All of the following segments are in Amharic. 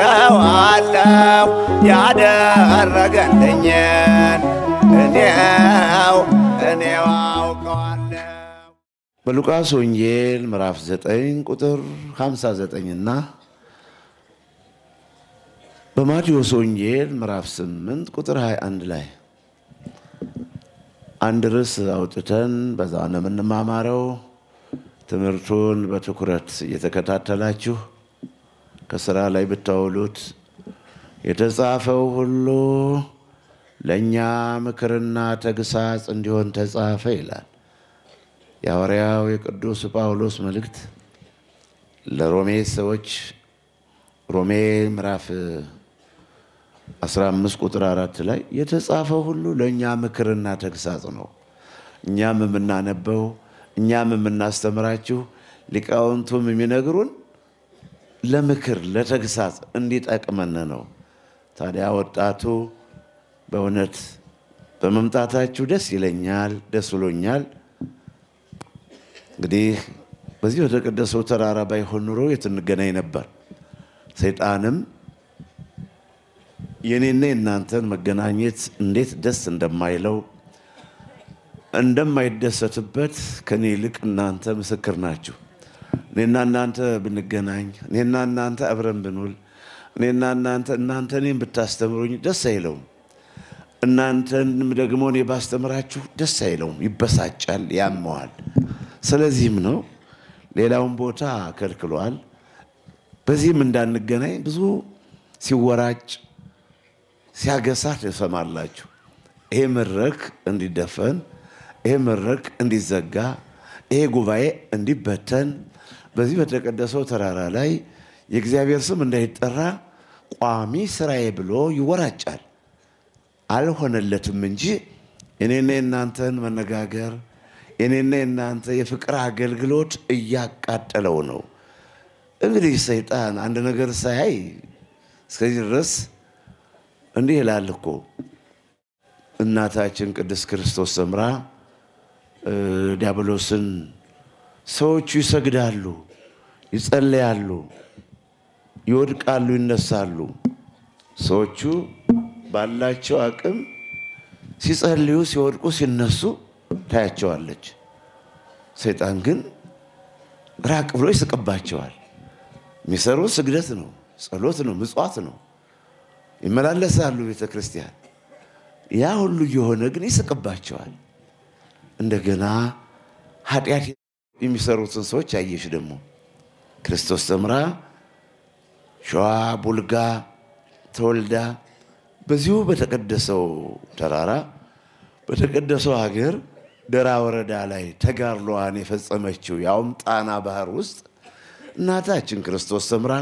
አውቀዋለሁ ያደረገልኝን እኔው እኔው አውቀዋለሁ። በሉቃስ ወንጌል ምዕራፍ 9 ቁጥር 59 እና በማቴዎስ ወንጌል ምዕራፍ 8 ቁጥር 21 ላይ አንድ ርዕስ አውጥተን በዛ ነው የምንማማረው። ትምህርቱን በትኩረት እየተከታተላችሁ ከስራ ላይ ብታውሉት የተጻፈው ሁሉ ለእኛ ምክርና ተግሳጽ እንዲሆን ተጻፈ ይላል የሐዋርያው የቅዱስ ጳውሎስ መልእክት ለሮሜ ሰዎች ሮሜ ምዕራፍ 15 ቁጥር አራት ላይ የተጻፈው ሁሉ ለእኛ ምክርና ተግሳጽ ነው። እኛም የምናነበው እኛም የምናስተምራችሁ ሊቃውንቱም የሚነግሩን ለምክር ለተግሳጽ እንዲጠቅመን ነው። ታዲያ ወጣቱ በእውነት በመምጣታችሁ ደስ ይለኛል፣ ደስ ብሎኛል። እንግዲህ በዚህ ወደ ቅደሰው ተራራ ባይሆን ኑሮ የት እንገናኝ ነበር? ሰይጣንም የኔና የእናንተን መገናኘት እንዴት ደስ እንደማይለው እንደማይደሰትበት ከኔ ይልቅ እናንተ ምስክር ናችሁ። እኔና እናንተ ብንገናኝ፣ እኔና እናንተ አብረን ብንውል፣ እኔና እናንተ እናንተ ብታስተምሩኝ ደስ አይለውም። እናንተንም ደግሞ እኔ ባስተምራችሁ ደስ አይለውም፣ ይበሳጫል፣ ያመዋል። ስለዚህም ነው ሌላውን ቦታ ከልክሏል። በዚህም እንዳንገናኝ ብዙ ሲወራጭ ሲያገሳ ትሰማላችሁ። ይሄ መድረክ እንዲደፈን፣ ይሄ መድረክ እንዲዘጋ፣ ይሄ ጉባኤ እንዲበተን በዚህ በተቀደሰው ተራራ ላይ የእግዚአብሔር ስም እንዳይጠራ ቋሚ ስራዬ ብሎ ይወራጫል። አልሆነለትም እንጂ እኔና የእናንተን መነጋገር እኔና የእናንተ የፍቅር አገልግሎት እያቃጠለው ነው። እንግዲህ ሰይጣን አንድ ነገር ሳያይ እስከዚህ ድረስ እንዲህ ይላል እኮ እናታችን ቅድስት ክርስቶስ ሰምራ ዲያብሎስን ሰዎቹ ይሰግዳሉ፣ ይጸለያሉ፣ ይወድቃሉ፣ ይነሳሉ። ሰዎቹ ባላቸው አቅም ሲጸልዩ፣ ሲወድቁ፣ ሲነሱ ታያቸዋለች። ሰይጣን ግን ራቅ ብሎ ይስቅባቸዋል። የሚሰሩ ስግደት ነው፣ ጸሎት ነው፣ ምጽዋት ነው። ይመላለሳሉ ቤተ ክርስቲያን። ያ ሁሉ የሆነ ግን ይስቅባቸዋል። እንደገና ኃጢአት የሚሰሩትን ሰዎች አየሽ። ደግሞ ክርስቶስ ተምራ ሸዋ ቡልጋ ተወልዳ በዚሁ በተቀደሰው ተራራ በተቀደሰው ሀገር ደራ ወረዳ ላይ ተጋድሎዋን የፈጸመችው ያውም ጣና ባህር ውስጥ እናታችን ክርስቶስ ተምራ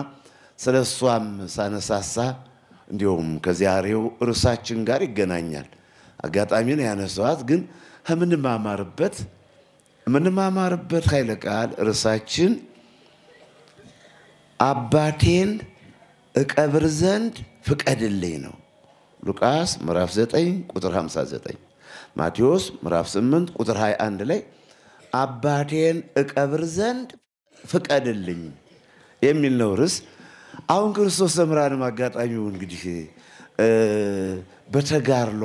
ስለ እሷም ሳነሳሳ እንዲሁም ከዛሬው እርሳችን ጋር ይገናኛል። አጋጣሚ ነው ያነሳኋት፣ ግን ከምንማማርበት የምንማማርበት ኃይለ ቃል ርዕሳችን አባቴን እቀብር ዘንድ ፍቀድልኝ ነው። ሉቃስ ምዕራፍ 9 ቁጥር 59፣ ማቴዎስ ምዕራፍ 8 ቁጥር 21 ላይ አባቴን እቀብር ዘንድ ፍቀድልኝ የሚል ነው ርዕስ። አሁን ክርስቶስ ዘምራንም አጋጣሚው እንግዲህ በተጋርሏ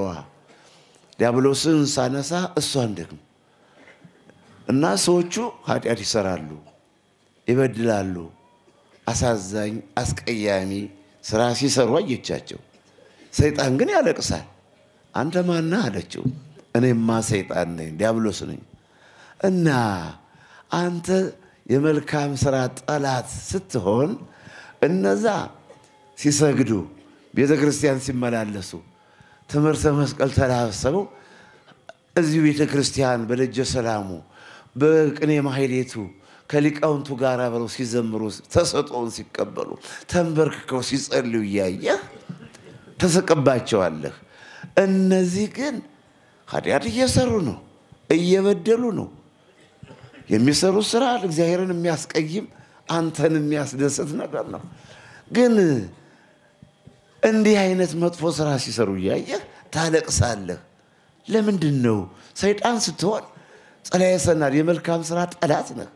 ዲያብሎስን ሳነሳ እሷን ደግሞ እና ሰዎቹ ኃጢአት ይሰራሉ፣ ይበድላሉ። አሳዛኝ አስቀያሚ ስራ ሲሰሩ አየቻቸው። ሰይጣን ግን ያለቅሳል። አንተ ማና አለችው። እኔማ ሰይጣን ነኝ፣ ዲያብሎስ ነኝ። እና አንተ የመልካም ስራ ጠላት ስትሆን እነዛ ሲሰግዱ ቤተ ክርስቲያን ሲመላለሱ ትምህርተ መስቀል ተላሰው እዚሁ ቤተ ክርስቲያን በደጀ ሰላሙ በቅኔ ማሕሌቱ ከሊቃውንቱ ጋር አብረው ሲዘምሩ ተሰጦውን ሲቀበሉ ተንበርክከው ሲጸልዩ እያየህ ተሰቀባቸዋለህ። እነዚህ ግን ኃጢአት እየሰሩ ነው፣ እየበደሉ ነው። የሚሰሩት ስራ እግዚአብሔርን የሚያስቀይም አንተን የሚያስደስት ነገር ነው። ግን እንዲህ አይነት መጥፎ ስራ ሲሰሩ እያየህ ታለቅሳለህ። ለምንድን ነው ሰይጣን ስትሆን ጸላዔ ሰናድ የመልካም ስራ ጠላት ነህ።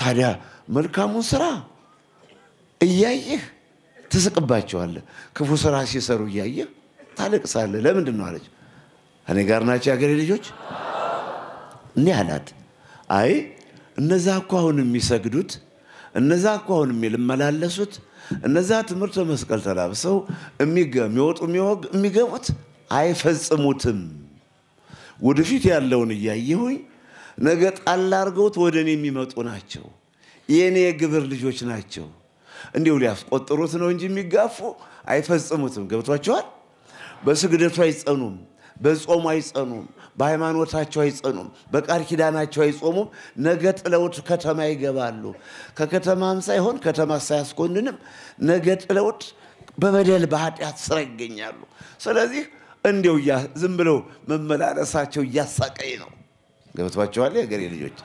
ታዲያ መልካሙን ስራ እያየህ ትስቅባቸዋለህ፣ ክፉ ስራ ሲሰሩ እያየህ ታለቅሳለህ። ለምንድን ነው አለች። እኔ ጋር ናቸው የአገሬ ልጆች። እኔ አላት አይ እነዛ እኮ አሁን የሚሰግዱት እነዛ እኮ አሁን የሚልመላለሱት እነዛ ትምህርተ መስቀል ተላብሰው የሚወጡ የሚወግ የሚገቡት አይፈጽሙትም። ወደፊት ያለውን እያየሁኝ ነገ ጣል አርገውት ወደ እኔ የሚመጡ ናቸው። የእኔ የግብር ልጆች ናቸው። እንዲሁ ሊያስቆጥሩት ነው እንጂ የሚጋፉ አይፈጽሙትም። ገብቷቸዋል። በስግደቱ አይጸኑም፣ በጾሙ አይጸኑም፣ በሃይማኖታቸው አይጸኑም፣ በቃል ኪዳናቸው አይጾሙም። ነገ ጥለውት ከተማ ይገባሉ። ከከተማም ሳይሆን ከተማ ሳያስኮንንም ነገ ጥለውት በበደል በኃጢአት ስራ ይገኛሉ። ስለዚህ እንዲው ዝም ብለው መመላለሳቸው እያሳቀኝ ነው። ገብቷቸዋል የገሬ ልጆች።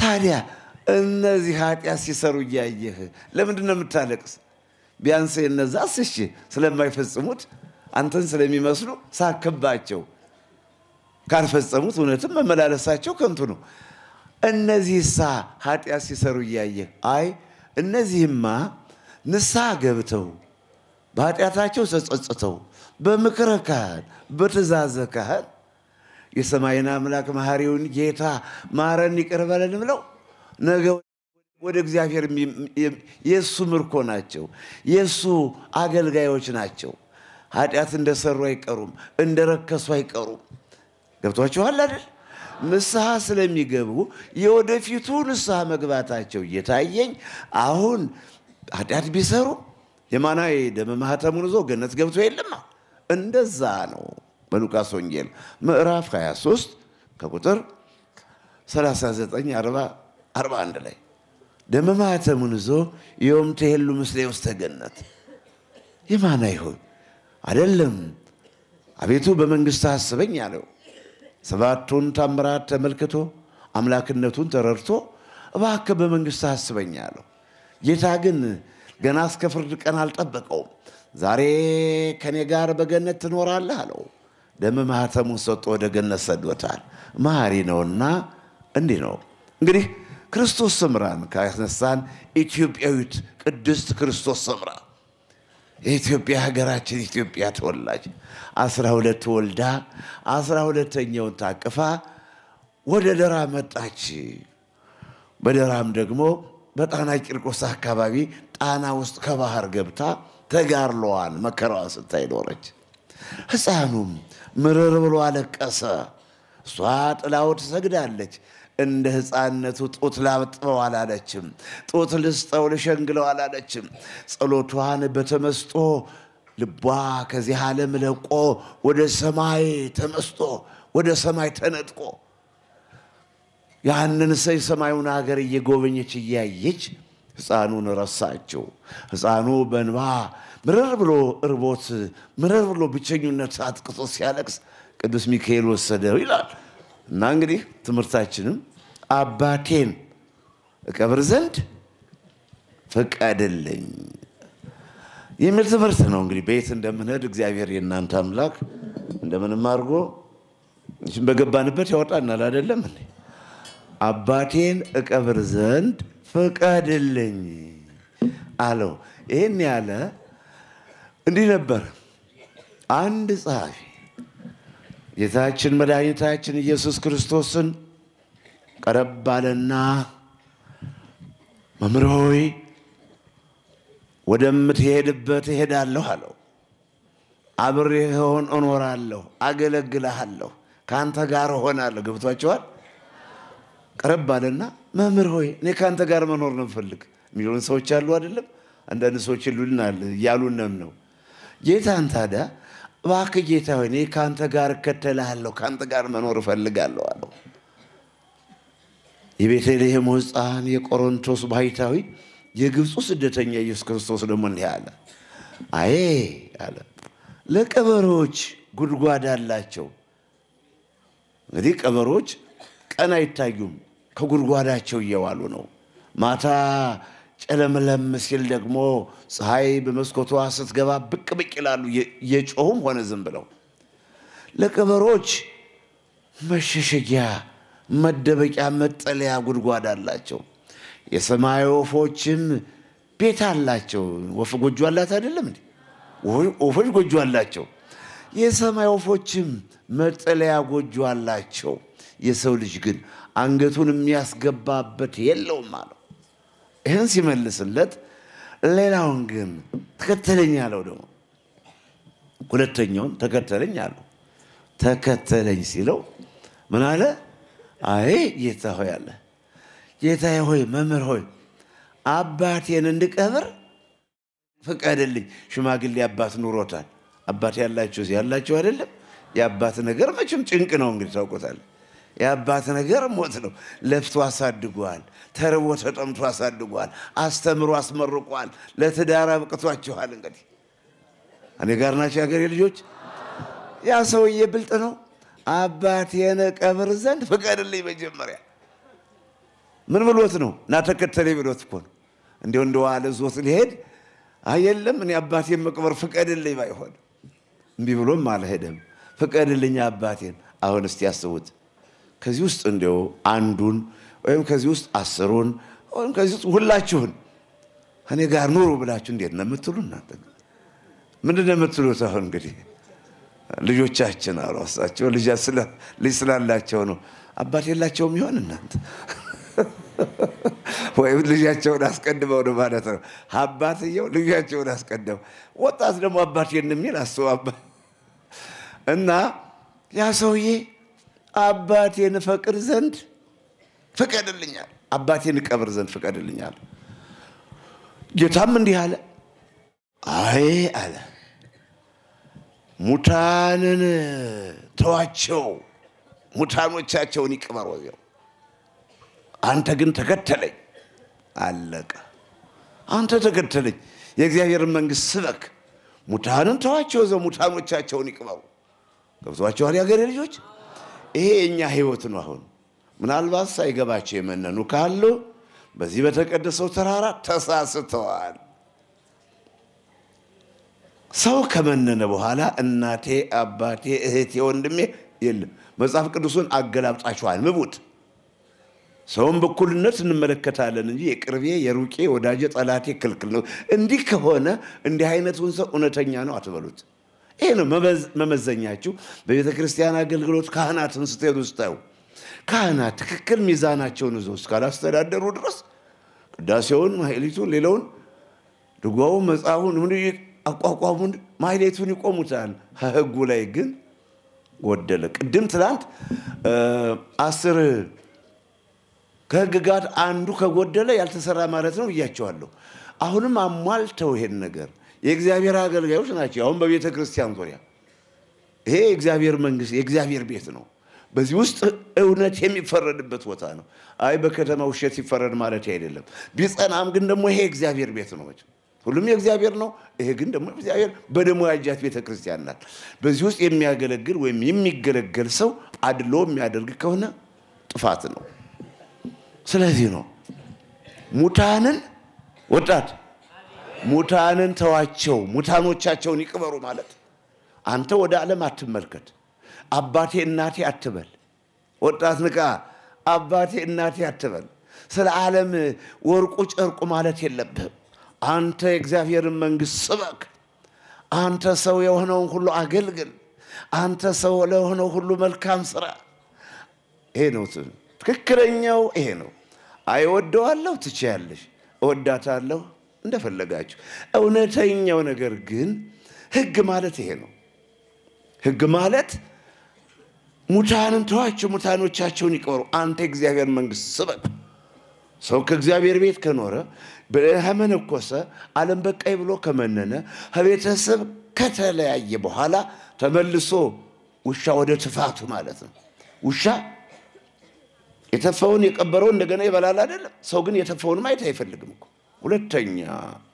ታዲያ እነዚህ ኃጢአት ሲሰሩ እያየህ ለምንድን ነው የምታለቅስ? ቢያንስ የነዛስ እሺ ስለማይፈጽሙት አንተን ስለሚመስሉ ሳክባቸው፣ ካልፈጸሙት እውነትም መመላለሳቸው ከንቱ ነው። እነዚህ ሳ ኃጢአት ሲሰሩ እያየህ አይ እነዚህማ ንስሐ ገብተው በኃጢአታቸው ተጸጽተው በምክረ ካህን በትእዛዘ ካህን የሰማይን አምላክ መሐሪውን ጌታ ማረን ይቅር በለን ብለው ነገ ወደ እግዚአብሔር የእሱ ምርኮ ናቸው፣ የእሱ አገልጋዮች ናቸው። ኃጢአት እንደሰሩ አይቀሩም፣ እንደረከሱ አይቀሩም። ገብቷችኋል አይደል? ንስሐ ስለሚገቡ የወደፊቱ ንስሐ መግባታቸው እየታየኝ አሁን ኃጢአት ቢሰሩ የማናዊ ደመ ማህተሙን ይዞ ገነት ገብቶ የለማ እንደዛ ነው። በሉቃስ ወንጌል ምዕራፍ 23 ከቁጥር 39 40 41 ላይ ደመ ማኅተሙን ይዞ ዮም ትሄሉ ምስሌ ውስተ ገነት የማን ይሁን አይደለም፣ አቤቱ በመንግሥት አስበኝ አለው። ሰባቱን ታምራት ተመልክቶ አምላክነቱን ተረድቶ እባክህ በመንግሥት አስበኝ አለው። ጌታ ግን ገና እስከ ፍርድ ቀን አልጠበቀውም። ዛሬ ከኔ ጋር በገነት ትኖራለህ አለው። ደም ማህተሙን ሰጥቶ ወደ ገነት ሰዶታል። መሐሪ ነውና እንዲህ ነው እንግዲህ ክርስቶስ ሰምራን ካነሳን ኢትዮጵያዊት ቅድስት ክርስቶስ ሰምራ የኢትዮጵያ ሀገራችን ኢትዮጵያ ተወላጅ አስራ ሁለት ወልዳ አስራ ሁለተኛውን ታቅፋ ወደ ደራ መጣች። በደራም ደግሞ በጣና ቂርቆስ አካባቢ ጣና ውስጥ ከባህር ገብታ ተጋርለዋን መከራዋን ስታይ ኖረች። ሕፃኑም ምርር ብሎ አለቀሰ። እሷ ጥላው ትሰግዳለች። እንደ ሕፃንነቱ ጡት ላጥበው አላለችም። ጡት ልስጠው ልሸንግለው አላለችም። ጸሎቷን በተመስጦ ልቧ ከዚህ ዓለም ለቆ ወደ ሰማይ ተመስጦ ወደ ሰማይ ተነጥቆ ያንን ሰይ ሰማዩን ሀገር እየጎበኘች እያየች ሕፃኑን ረሳችው። ሕፃኑ በንባ ምርር ብሎ እርቦት፣ ምረር ብሎ ብቸኙነት አጥቅሶ ሲያለቅስ ቅዱስ ሚካኤል ወሰደው ይላል እና እንግዲህ ትምህርታችንም አባቴን እቀብር ዘንድ ፈቀደልኝ የሚል ትምህርት ነው። እንግዲህ በየት እንደምንሄድ እግዚአብሔር የእናንተ አምላክ እንደምንም አድርጎ በገባንበት ያወጣናል። አይደለም አባቴን እቀብር ዘንድ ፍቀድልኝ አለው። ይህን ያለ እንዲህ ነበር አንድ ጸሐፊ ጌታችን መድኃኒታችን ኢየሱስ ክርስቶስን ቀረብ አለና መምህር ሆይ ወደምትሄድበት እሄዳለሁ አለው። አብሬህ ሆን እኖራለሁ፣ አገለግልሃለሁ፣ ከአንተ ጋር እሆናለሁ። ገብቷቸዋል። ቀረብ አለና መምህር ሆይ እኔ ከአንተ ጋር መኖር ነው ፈልግ የሚሉን ሰዎች አሉ አይደለም። አንዳንድ ሰዎች ይሉልናል እያሉንም ነው። ጌታን ታዲያ እባክህ ጌታ ሆይ እኔ ከአንተ ጋር እከተልሃለሁ፣ ከአንተ ጋር መኖር እፈልጋለሁ አለው። የቤተልሔም ሕፃን የቆሮንቶስ ባሕታዊ የግብፁ ስደተኛ ኢየሱስ ክርስቶስ ደግሞ እንዲህ አለ። አይ አለ ለቀበሮች ጉድጓድ አላቸው። እንግዲህ ቀበሮች ቀን አይታዩም፣ ከጉድጓዳቸው እየዋሉ ነው። ማታ ጨለምለም ሲል ደግሞ ፀሐይ በመስኮቷ ስትገባ ብቅ ብቅ ይላሉ፣ የጮሁም ሆነ ዝም ብለው። ለቀበሮች መሸሸጊያ፣ መደበቂያ፣ መጠለያ ጉድጓድ አላቸው። የሰማይ ወፎችም ቤት አላቸው። ወፍ ጎጆ አላት አይደለም እንዴ? ወፎች ጎጆ አላቸው። የሰማይ ወፎችም መጠለያ ጎጆ አላቸው። የሰው ልጅ ግን አንገቱን የሚያስገባበት የለውም አለው። ይህን ሲመልስለት ሌላውን ግን ተከተለኝ አለው። ደግሞ ሁለተኛውን ተከተለኝ አለ። ተከተለኝ ሲለው ምን አለ? አይ ጌታ ሆይ አለ። ጌታ ሆይ መምህር ሆይ አባቴን እንድቀብር ፍቀድልኝ። ሽማግሌ አባት ኑሮታል። አባት ያላችሁ ያላችሁ አይደለም። የአባት ነገር መቼም ጭንቅ ነው እንግዲህ ታውቆታል። የአባት ነገር ሞት ነው። ለፍቶ አሳድጓል። ተርቦ ተጠምቶ አሳድጓል። አስተምሮ አስመርቋል። ለትዳር አብቅቷችኋል። እንግዲህ እኔ ጋር ናቸው የሀገሬ ልጆች። ያ ሰውዬ ብልጥ ነው። አባቴን ቀብር ዘንድ ፍቀድልኝ መጀመሪያ። ምን ብሎት ነው? እና ተከተለ ብሎት እኮ ነው። እንዲሁ እንደዋለ ዞት ሊሄድ አየለም እኔ አባቴን መቅበር ፍቀድልኝ ባይሆን እምቢ ብሎም አልሄደም። ፍቀድልኝ አባቴን። አሁን እስቲ ያስቡት። ከዚህ ውስጥ እንዲው አንዱን ወይም ከዚህ ውስጥ አስሩን ወይም ከዚህ ውስጥ ሁላችሁን እኔ ጋር ኑሩ ብላችሁ እንዴት ነው የምትሉ? እናንተ ምንድን ነው የምትሉት? አሁን እንግዲህ ልጆቻችን አሉ እሳቸው ልጅ ስላላቸው ነው። አባት የላቸውም ይሆን እናንተ ወይም ልጃቸውን አስቀድመው ነው ማለት ነው። አባትየው ልጃቸውን አስቀድመው፣ ወጣት ደግሞ አባቴን የሚል አስቡ እና ያ ሰውዬ አባቴን ፈቅድ ዘንድ ፍቀድልኛል። አባቴን እቀብር ዘንድ ፍቀድልኛል። ጌታም እንዲህ አለ፣ አይ አለ ሙታንን ተዋቸው፣ ሙታኖቻቸውን ይቅበር አንተ ግን ተከተለኝ። አለቀ። አንተ ተከተለኝ፣ የእግዚአብሔርን መንግስት ስበክ፣ ሙታንን ተዋቸው፣ ዘ ሙታኖቻቸውን ይቅበሩ። ገብቷችኋል የአገሬ ልጆች? ይሄ የእኛ ህይወት ነው። አሁን ምናልባት ሳይገባቸው የመነኑ ካሉ በዚህ በተቀደሰው ተራራ ተሳስተዋል። ሰው ከመነነ በኋላ እናቴ፣ አባቴ፣ እህቴ፣ ወንድሜ የለም። መጽሐፍ ቅዱሱን አገላብጣችኋል ምቡት። ሰውን በኩልነት እንመለከታለን እንጂ የቅርቤ የሩቄ ወዳጄ ጠላቴ ክልክል ነው። እንዲህ ከሆነ እንዲህ አይነቱን ሰው እውነተኛ ነው አትበሉት። ይሄ ነው መመዘኛችሁ። በቤተ ክርስቲያን አገልግሎት ካህናትን ስትሄዱ ስታዩ ካህናት ትክክል ሚዛናቸውን እዞ እስካላስተዳደሩ ድረስ ቅዳሴውን፣ ማህሌቱን፣ ሌላውን ድጓውን፣ መጽሐፉን፣ ምን አቋቋሙን፣ ማህሌቱን ይቆሙታል። ህጉ ላይ ግን ጎደለ። ቅድም ትላንት አስር ጋር አንዱ ከጎደለ ያልተሰራ ማለት ነው ብያቸዋለሁ። አሁንም አሟልተው ይሄን ነገር የእግዚአብሔር አገልጋዮች ናቸው። አሁን በቤተ ክርስቲያን ዙሪያ ይሄ የእግዚአብሔር መንግስት የእግዚአብሔር ቤት ነው። በዚህ ውስጥ እውነት የሚፈረድበት ቦታ ነው። አይ በከተማ ውሸት ሲፈረድ ማለት አይደለም። ቢጸናም ግን ደግሞ ይሄ እግዚአብሔር ቤት ነው። ሁሉም የእግዚአብሔር ነው። ይሄ ግን ደግሞ እግዚአብሔር በደሞ ያጃት ቤተ ክርስቲያን ናት። በዚህ ውስጥ የሚያገለግል ወይም የሚገለገል ሰው አድሎ የሚያደርግ ከሆነ ጥፋት ነው። ስለዚህ ነው ሙታንን ወጣት ሙታንን ተዋቸው፣ ሙታኖቻቸውን ይቅበሩ ማለት። አንተ ወደ ዓለም አትመልከት፣ አባቴ እናቴ አትበል። ወጣት ንቃ፣ አባቴ እናቴ አትበል። ስለ ዓለም ወርቁ ጨርቁ ማለት የለብህም። አንተ የእግዚአብሔርን መንግሥት ስበክ። አንተ ሰው የሆነውን ሁሉ አገልግል። አንተ ሰው ለሆነው ሁሉ መልካም ስራ። ይሄ ነው ትክክለኛው፣ ይሄ ነው። አይወደዋለሁ፣ ትችያለሽ፣ እወዳታለሁ እንደፈለጋችሁ። እውነተኛው ነገር ግን ህግ ማለት ይሄ ነው። ህግ ማለት ሙታንን ተዋቸው፣ ሙታኖቻቸውን ይቀሩ፣ አንተ እግዚአብሔር መንግስት ስበክ። ሰው ከእግዚአብሔር ቤት ከኖረ ከመነኮሰ፣ ዓለም በቃይ ብሎ ከመነነ፣ ከቤተሰብ ከተለያየ በኋላ ተመልሶ ውሻ ወደ ትፋቱ ማለት ነው። ውሻ የተፋውን የቀበረው እንደገና ይበላል አይደለም። ሰው ግን የተፋውን ማየት አይፈልግም እኮ ሁለተኛ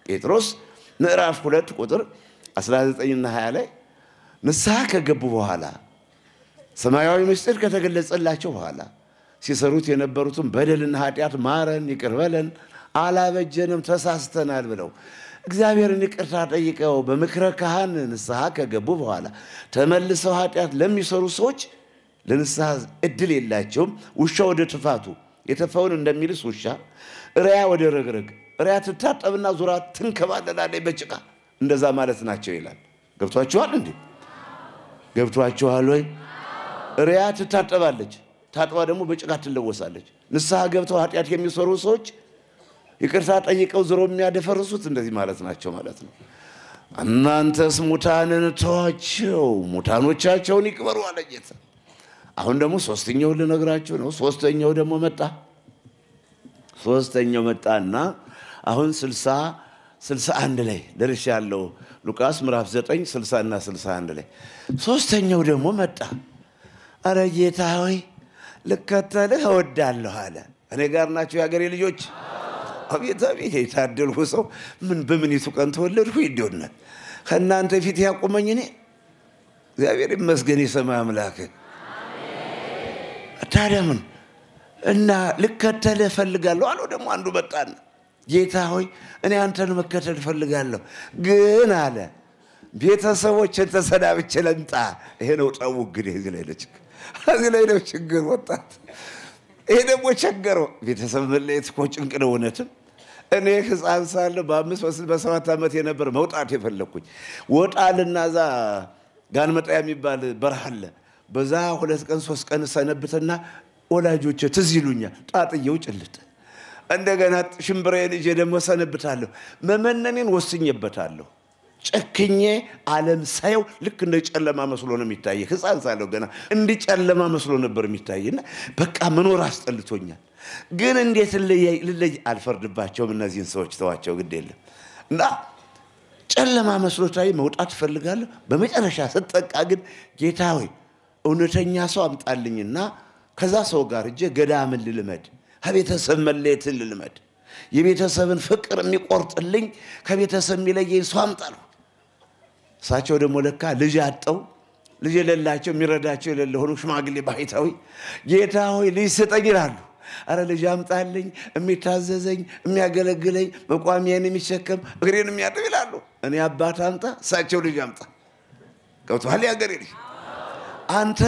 ጴጥሮስ ምዕራፍ ሁለት ቁጥር 19ና 20 ላይ ንስሐ ከገቡ በኋላ ሰማያዊ ምስጢር ከተገለጸላቸው በኋላ ሲሰሩት የነበሩትን በደልና ኃጢአት ማረን፣ ይቅር በለን፣ አላበጀንም፣ ተሳስተናል ብለው እግዚአብሔርን ይቅርታ ጠይቀው በምክረ ካህን ንስሐ ከገቡ በኋላ ተመልሰው ኃጢአት ለሚሰሩ ሰዎች ለንስሐ እድል የላቸውም። ውሻ ወደ ትፋቱ የተፋውን እንደሚልስ ውሻ እሪያ ወደ ረግረግ ራያ ትታጠብና ዙራ ትንከባለላለች በጭቃ እንደዛ ማለት ናቸው ይላል። ገብቷችኋል እንዴ? ገብቷችኋል ወይ? ሪያ ትታጠባለች፣ ታጥባ ደግሞ በጭቃ ትለወሳለች። ንስሐ ገብተው ኃጢአት የሚሰሩ ሰዎች ይቅርታ ጠይቀው ዝሮ የሚያደፈርሱት እንደዚህ ማለት ናቸው ማለት ነው። እናንተስ ሙታንን ተዋቸው፣ ሙታኖቻቸውን ይቅበሩ አለ ጌታ። አሁን ደግሞ ሶስተኛው ልነግራቸው ነው። ሶስተኛው ደግሞ መጣ። ሶስተኛው መጣና አሁን 60 61 ላይ ደርሻ ያለው ሉቃስ ምዕራፍ 9 60 እና 61 ላይ ሶስተኛው ደግሞ መጣ። አረ ጌታ ሆይ ልከተልህ እወዳለሁ አለ። እኔ ጋር ናቸው የሀገሬ ልጆች። አቤት አቤት የታደልሁ ሰው ምን በምኒቱ ቀን ተወለድሁ ይዶናል። ከእናንተ ፊት ያቆመኝ እኔ እግዚአብሔር ይመስገን የሰማይ አምላክ። ታዲያ ምን እና ልከተልህ እፈልጋለሁ አለው። ደግሞ አንዱ መጣና ጌታ ሆይ እኔ አንተን መከተል እፈልጋለሁ፣ ግን አለ ቤተሰቦችን ተሰናብቼ ልምጣ። ይሄ ነው ጠቡ። እንግዲህ እዚህ ላይ ነው ችግር፣ እዚህ ላይ ነው ችግር ወጣት። ይሄ ደግሞ ቸገረው። ቤተሰብ መለየት እኮ ጭንቅ ነው እውነትም። እኔ ህፃን ሳለሁ በአምስት በስድስት በሰባት ዓመት የነበር መውጣት የፈለግኩኝ ወጣልና እዛ ጋን መጣያ የሚባል በረሃ አለ። በዛ ሁለት ቀን ሶስት ቀን ሰነብትና ወላጆች ትዝ ይሉኛል። ጣጥዬው ጭልጥ እንደገና ሽምብሬን ይዤ ደግሞ ሰነብታለሁ። መመነኔን ወስኝበታለሁ። ጨክኜ ዓለም ሳየው ልክ እንደ ጨለማ መስሎ ነው የሚታየ። ሕፃን ሳለው ገና እንዲ ጨለማ መስሎ ነበር የሚታየና በቃ መኖር አስጠልቶኛል። ግን እንዴት ልለይ? አልፈርድባቸውም እነዚህን ሰዎች ተዋቸው፣ ግድ የለም እና ጨለማ መስሎታዊ መውጣት እፈልጋለሁ። በመጨረሻ ስጠቃ ግን ጌታ ሆይ እውነተኛ ሰው አምጣልኝና ከዛ ሰው ጋር እጄ ገዳምን ልልመድ ከቤተሰብ መለየትን ልልመድ። የቤተሰብን ፍቅር የሚቆርጥልኝ ከቤተሰብ የሚለየኝ ሰው አምጣለሁ። እሳቸው ደግሞ ለካ ልጅ አጠው ልጅ የሌላቸው የሚረዳቸው የሌለ ሆኑ ሽማግሌ ባይታዊ ጌታ ሆይ ልጅ ስጠኝ ይላሉ። አረ ልጅ አምጣልኝ፣ የሚታዘዘኝ የሚያገለግለኝ፣ መቋሚያን የሚሸከም እግሬን የሚያጥብ ይላሉ። እኔ አባት አምጣ፣ እሳቸው ልጅ አምጣ። ገብቶሃል? ያገሬ ልጅ አንተ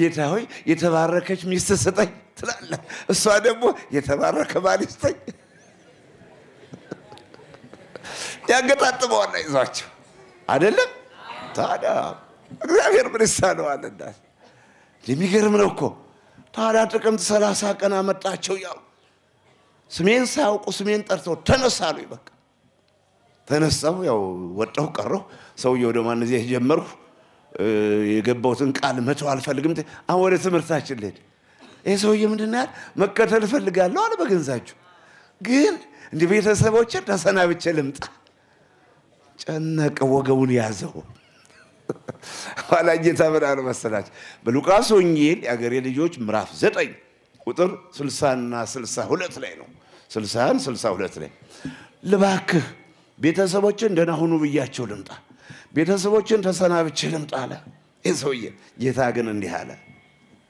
ጌታ ሆይ የተባረከች ሚስት ስጠኝ ትላለህ። እሷ ደግሞ የተባረከ ባል ይስጠኝ ያገጣጥመዋል። አይዟቸው አይደለም ታዲያ እግዚአብሔር ምን ይሳነዋል? እንዳል የሚገርም ነው እኮ ታዲያ ጥቅምት ሰላሳ ቀን አመጣቸው። ያው ስሜን ሳያውቁ ስሜን ጠርተው ተነሳ አሉኝ። በቃ ተነሳሁ፣ ያው ወጣሁ፣ ቀረሁ። ሰውየው ደግሞ እነዚህ ጀመርሁ የገባሁትን ቃል መተው አልፈልግም። አሁን ወደ ትምህርታችን ልሄድ ይህ ሰውዬ ምንድን መከተል እፈልጋለሁ አለ። በገንዛችሁ ግን እንደ ቤተሰቦችን ተሰናብቼ ልምጣ። ጨነቀ፣ ወገቡን ያዘው። ኋላ ጌታ ምን አለ መሰላችሁ? በሉቃስ ወንጌል የአገሬ ልጆች ምዕራፍ ዘጠኝ ቁጥር ስልሳና ስልሳ ሁለት ላይ ነው። ስልሳን ስልሳ ሁለት ላይ ልባክህ ቤተሰቦችን ደህና ሁኑ ብያቸው ልምጣ፣ ቤተሰቦችን ተሰናብቼ ልምጣ አለ። ይህ ሰውዬ ጌታ ግን እንዲህ አለ፣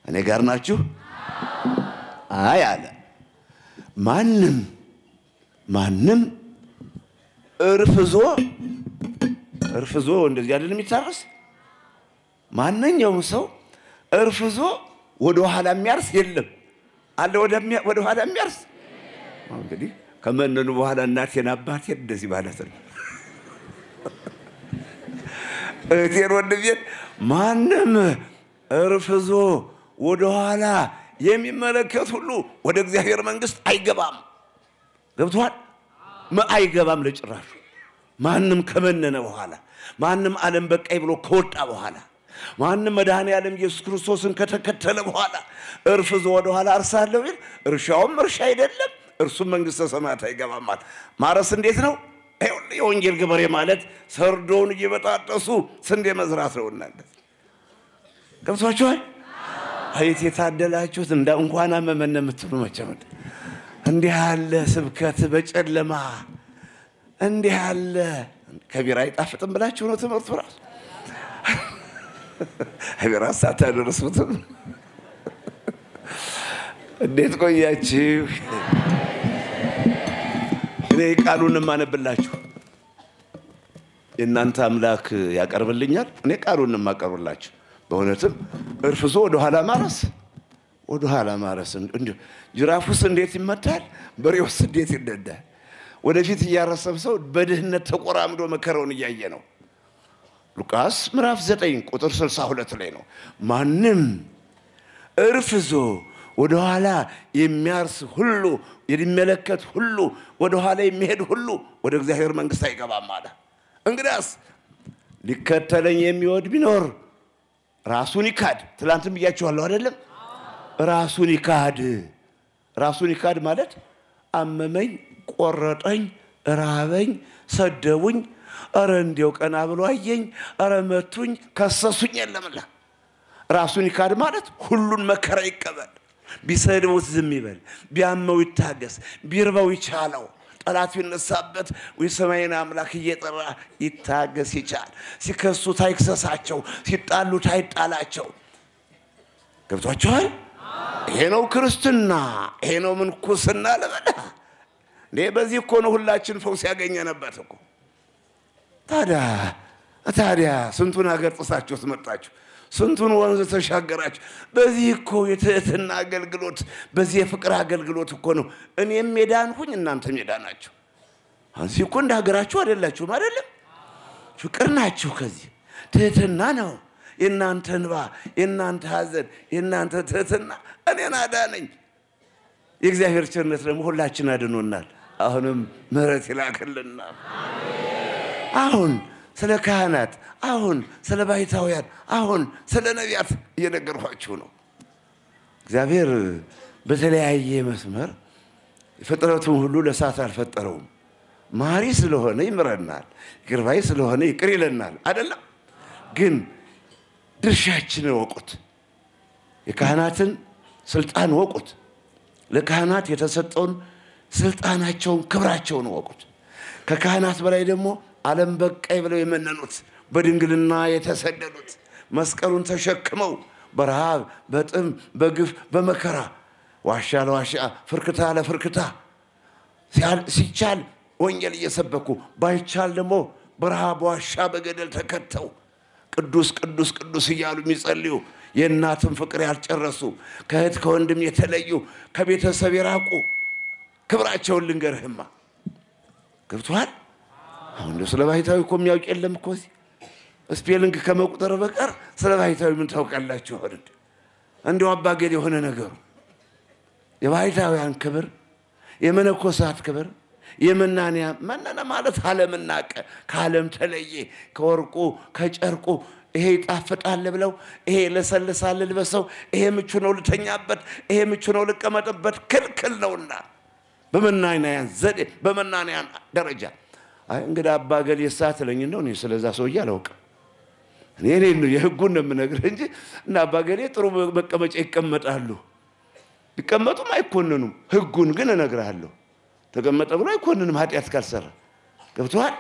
እኔ ጋር ናችሁ አይ አለ ማንም ማንም እርፍዞ እርፍዞ እንደዚህ አይደል የሚታረስ? ማንኛውም ሰው እርፍዞ ወደ ኋላ የሚያርስ የለም አለ። ወደ ኋላ የሚያርስ እንግዲህ ከመነኑ በኋላ እናቴን አባቴን እንደዚህ ማለት ነው። እህቴን ወንድሜን ማንም እርፍዞ ወደ ኋላ የሚመለከት ሁሉ ወደ እግዚአብሔር መንግስት አይገባም። ገብቷል? አይገባም ለጭራሹ። ማንም ከመነነ በኋላ ማንም ዓለም በቃይ ብሎ ከወጣ በኋላ ማንም መድኃኔ ዓለም ኢየሱስ ክርስቶስን ከተከተለ በኋላ እርፍ ወደኋላ ወደ ኋላ አርሳለሁ ይል እርሻውም እርሻ አይደለም፣ እርሱም መንግሥተ ሰማያት አይገባማል። ማረስ እንዴት ነው? የወንጌል ገበሬ ማለት ሰርዶውን እየበጣጠሱ ስንዴ መዝራት ነው። እናንተ ገብቷችኋል? አይት የታደላችሁት እንደ እንኳን አመመን የምትሉ መቼም እንዲህ አለ ስብከት በጨለማ እንዲህ አለ ከቢራ አይጣፍጥም ብላችሁ ነው ትምህርቱ ራሱ ቢራ ሳታደርሱትም እንዴት ቆያችሁ? እኔ ቃሉን የማነብላችሁ የእናንተ አምላክ ያቀርብልኛል። እኔ ቃሉን የማቀርብላችሁ በእውነትም እርፍዞ ወደኋላ ማረስ ወደኋላ ማረስ ጅራፉስ እንዴት ይመታል፣ በሬውስ እንዴት ይነዳል። ወደፊት እያረሰብ ሰው በድህነት ተቆራምዶ መከረውን እያየ ነው። ሉቃስ ምዕራፍ 9 ቁጥር 62 ላይ ነው። ማንም እርፍዞ ወደኋላ የሚያርስ ሁሉ የሚመለከት ሁሉ ወደኋላ የሚሄድ ሁሉ ወደ እግዚአብሔር መንግሥት አይገባም አለ። እንግዲያስ ሊከተለኝ የሚወድ ቢኖር ራሱን ይካድ። ትላንትም ብያችኋለሁ አይደለም? ራሱን ይካድ። ራሱን ይካድ ማለት አመመኝ፣ ቆረጠኝ፣ ራበኝ፣ ሰደቡኝ፣ እረ እንዲያው ቀና ብሎ አየኝ፣ እረ መቱኝ፣ ከሰሱኝ የለምላ ራሱን ይካድ ማለት ሁሉን መከራ ይቀበል፣ ቢሰድቡት ዝም ይበል፣ ቢያመው ይታገስ፣ ቢርበው ይቻለው። ጠላቱ ይነሳበት የሰማይን አምላክ እየጠራ ይታገስ ይቻል። ሲከሱት አይክሰሳቸው፣ ሲጣሉት አይጣላቸው። ገብቷቸዋል። ይሄ ነው ክርስትና፣ ይሄ ነው ምንኩስና ልበላ። እንዴ በዚህ እኮ ነው ሁላችን ፈውስ ያገኘነበት እኮ። ታዲያ ታዲያ ስንቱን ሀገር ጥሳችሁ መጣችሁ? ስንቱን ወንዝ ተሻገራችሁ። በዚህ እኮ የትህትና አገልግሎት፣ በዚህ የፍቅር አገልግሎት እኮ ነው። እኔም እናንተ ሜዳ የዳናችሁ። እዚህ እኮ እንደ ሀገራችሁ አይደላችሁም፣ አይደለም ፍቅር ናችሁ። ከዚህ ትህትና ነው የእናንተ እንባ፣ የእናንተ ሀዘን የእናንተ ትህትና እኔን አዳነኝ። የእግዚአብሔር ቸርነት ደግሞ ሁላችን አድኖናል። አሁንም ምሕረት ይላክልና አሁን ስለ ካህናት አሁን፣ ስለ ባይታውያን አሁን፣ ስለ ነቢያት እየነገርኳችሁ ነው። እግዚአብሔር በተለያየ መስመር ፍጥረቱን ሁሉ ለሳት አልፈጠረውም። ማሪ ስለሆነ ይምረናል፣ ይቅር ስለሆነ ይቅር ይለናል። አይደለም ግን ድርሻችን ወቁት። የካህናትን ስልጣን ወቁት። ለካህናት የተሰጠውን ስልጣናቸውን፣ ክብራቸውን ወቁት። ከካህናት በላይ ደግሞ ዓለም በቃኝ ብለው የመነኑት በድንግልና የተሰደዱት መስቀሉን ተሸክመው በረሃብ በጥም በግፍ በመከራ ዋሻ ለዋሻ ፍርክታ ለፍርክታ ሲቻል ወንጌል እየሰበኩ ባይቻል ደግሞ በረሃብ በዋሻ በገደል ተከተው ቅዱስ ቅዱስ ቅዱስ እያሉ የሚጸልዩ የእናትን ፍቅር ያልጨረሱ ከእህት ከወንድም የተለዩ ከቤተሰብ የራቁ ክብራቸውን ልንገርህማ ገብቶሃል? አሁን እንደው ስለ ባህታዊ እኮ የሚያውቅ የለም እኮ እዚህ ስፔሊንግ ከመቁጠር በቀር ስለ ባህታዊ ምን ታውቃላችሁ? አሁን እንዲው አባገድ የሆነ ነገሩ የባህታውያን ክብር፣ የመነኮሳት ክብር፣ የመናንያ መነነ ማለት ዓለምን ናቀ፣ ተለየ፣ ከወርቁ ከጨርቁ ይሄ ይጣፍጣል ብለው ይሄ ለሰልሳል ልበሰው፣ ይሄ ምቹ ነው ልተኛበት፣ ይሄ ምቹ ነው ልቀመጥበት፣ ክልክል ነውና በመናንያን ዘዴ በመናንያን ደረጃ እንግዲህ አባ ገሌ ሰዓት ለኝ ነው እኔ ስለዛ ሰውዬ አላውቅም። እኔ እኔ ነው የህጉን ነው የምነግርህ እንጂ እና አባ ገሌ ጥሩ መቀመጫ ይቀመጣሉ። ቢቀመጡም አይኮንኑም። ህጉን ግን እነግርሃለሁ። ተቀመጠ ብሎ አይኮንንም ኃጢአት ካልሰራ። ገብቶሃል?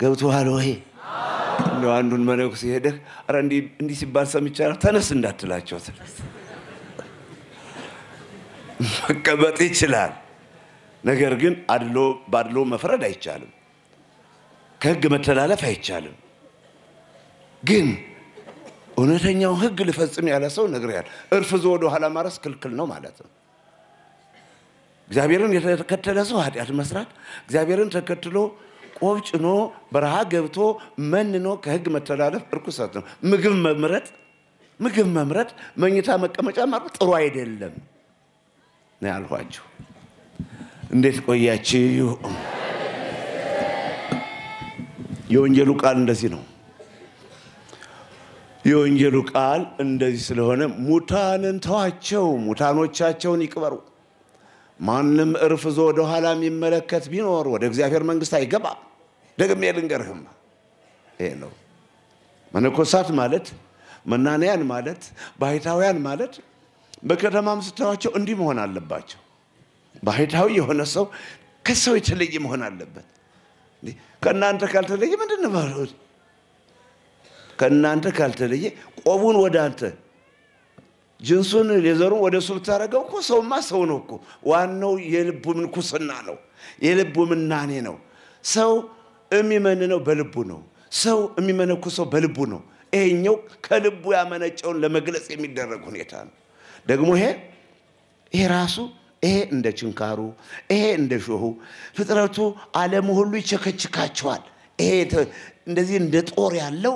ገብቶሃል ወይ? እንደው አንዱን መነኩሴ ሄደህ ኧረ እንዲህ ሲባል ሰምቻለሁ ተነስ እንዳትላቸው። መቀመጥ ይችላል። ነገር ግን አድሎ ባድሎ መፍረድ አይቻልም። ከህግ መተላለፍ አይቻልም። ግን እውነተኛው ህግ ልፈጽም ያለ ሰው ነግሬያል። እርፍ ዞ ወደ ኋላ ማረስ ክልክል ነው ማለት ነው። እግዚአብሔርን የተከተለ ሰው ኃጢአት መስራት፣ እግዚአብሔርን ተከትሎ ቆብ ጭኖ በረሃ ገብቶ መንኖ ከህግ መተላለፍ እርኩሰት ነው። ምግብ መምረጥ ምግብ መምረጥ፣ መኝታ መቀመጫ ማድረግ ጥሩ አይደለም ነው ያልኋችሁ። እንዴት ቆያችሁ? የወንጀሉ ቃል እንደዚህ ነው። የወንጀሉ ቃል እንደዚህ ስለሆነ ሙታንን ተዋቸው፣ ሙታኖቻቸውን ይቅበሩ። ማንም እርፍ ዞ ወደ ኋላ የሚመለከት ቢኖር ወደ እግዚአብሔር መንግስት አይገባም። ደግሜ ልንገርህም ይሄ ነው መነኮሳት ማለት መናንያን ማለት ባህታውያን ማለት በከተማም ስታዋቸው እንዲህ መሆን አለባቸው። ባህዳዊ የሆነ ሰው ከሰው የተለየ መሆን አለበት። ከእናንተ ካልተለየ ምንድን ነው ከእናንተ ካልተለየ ቆቡን ወደ አንተ ጅንሱን የዘሩን ወደ እሱ ብታደርገው እኮ ሰውማ ሰው ነው እኮ። ዋናው የልቡ ምንኩስና ነው፣ የልቡ ምናኔ ነው። ሰው የሚመንነው በልቡ ነው። ሰው የሚመነኩሰው በልቡ ነው። ይሄኛው ከልቡ ያመነጨውን ለመግለጽ የሚደረግ ሁኔታ ነው። ደግሞ ይሄ ይሄ ራሱ ይሄ እንደ ችንካሩ፣ ይሄ እንደ ሾሁ ፍጥረቱ ዓለሙ ሁሉ ይቸከችካቸዋል ይሄ እንደዚህ እንደ ጦር ያለው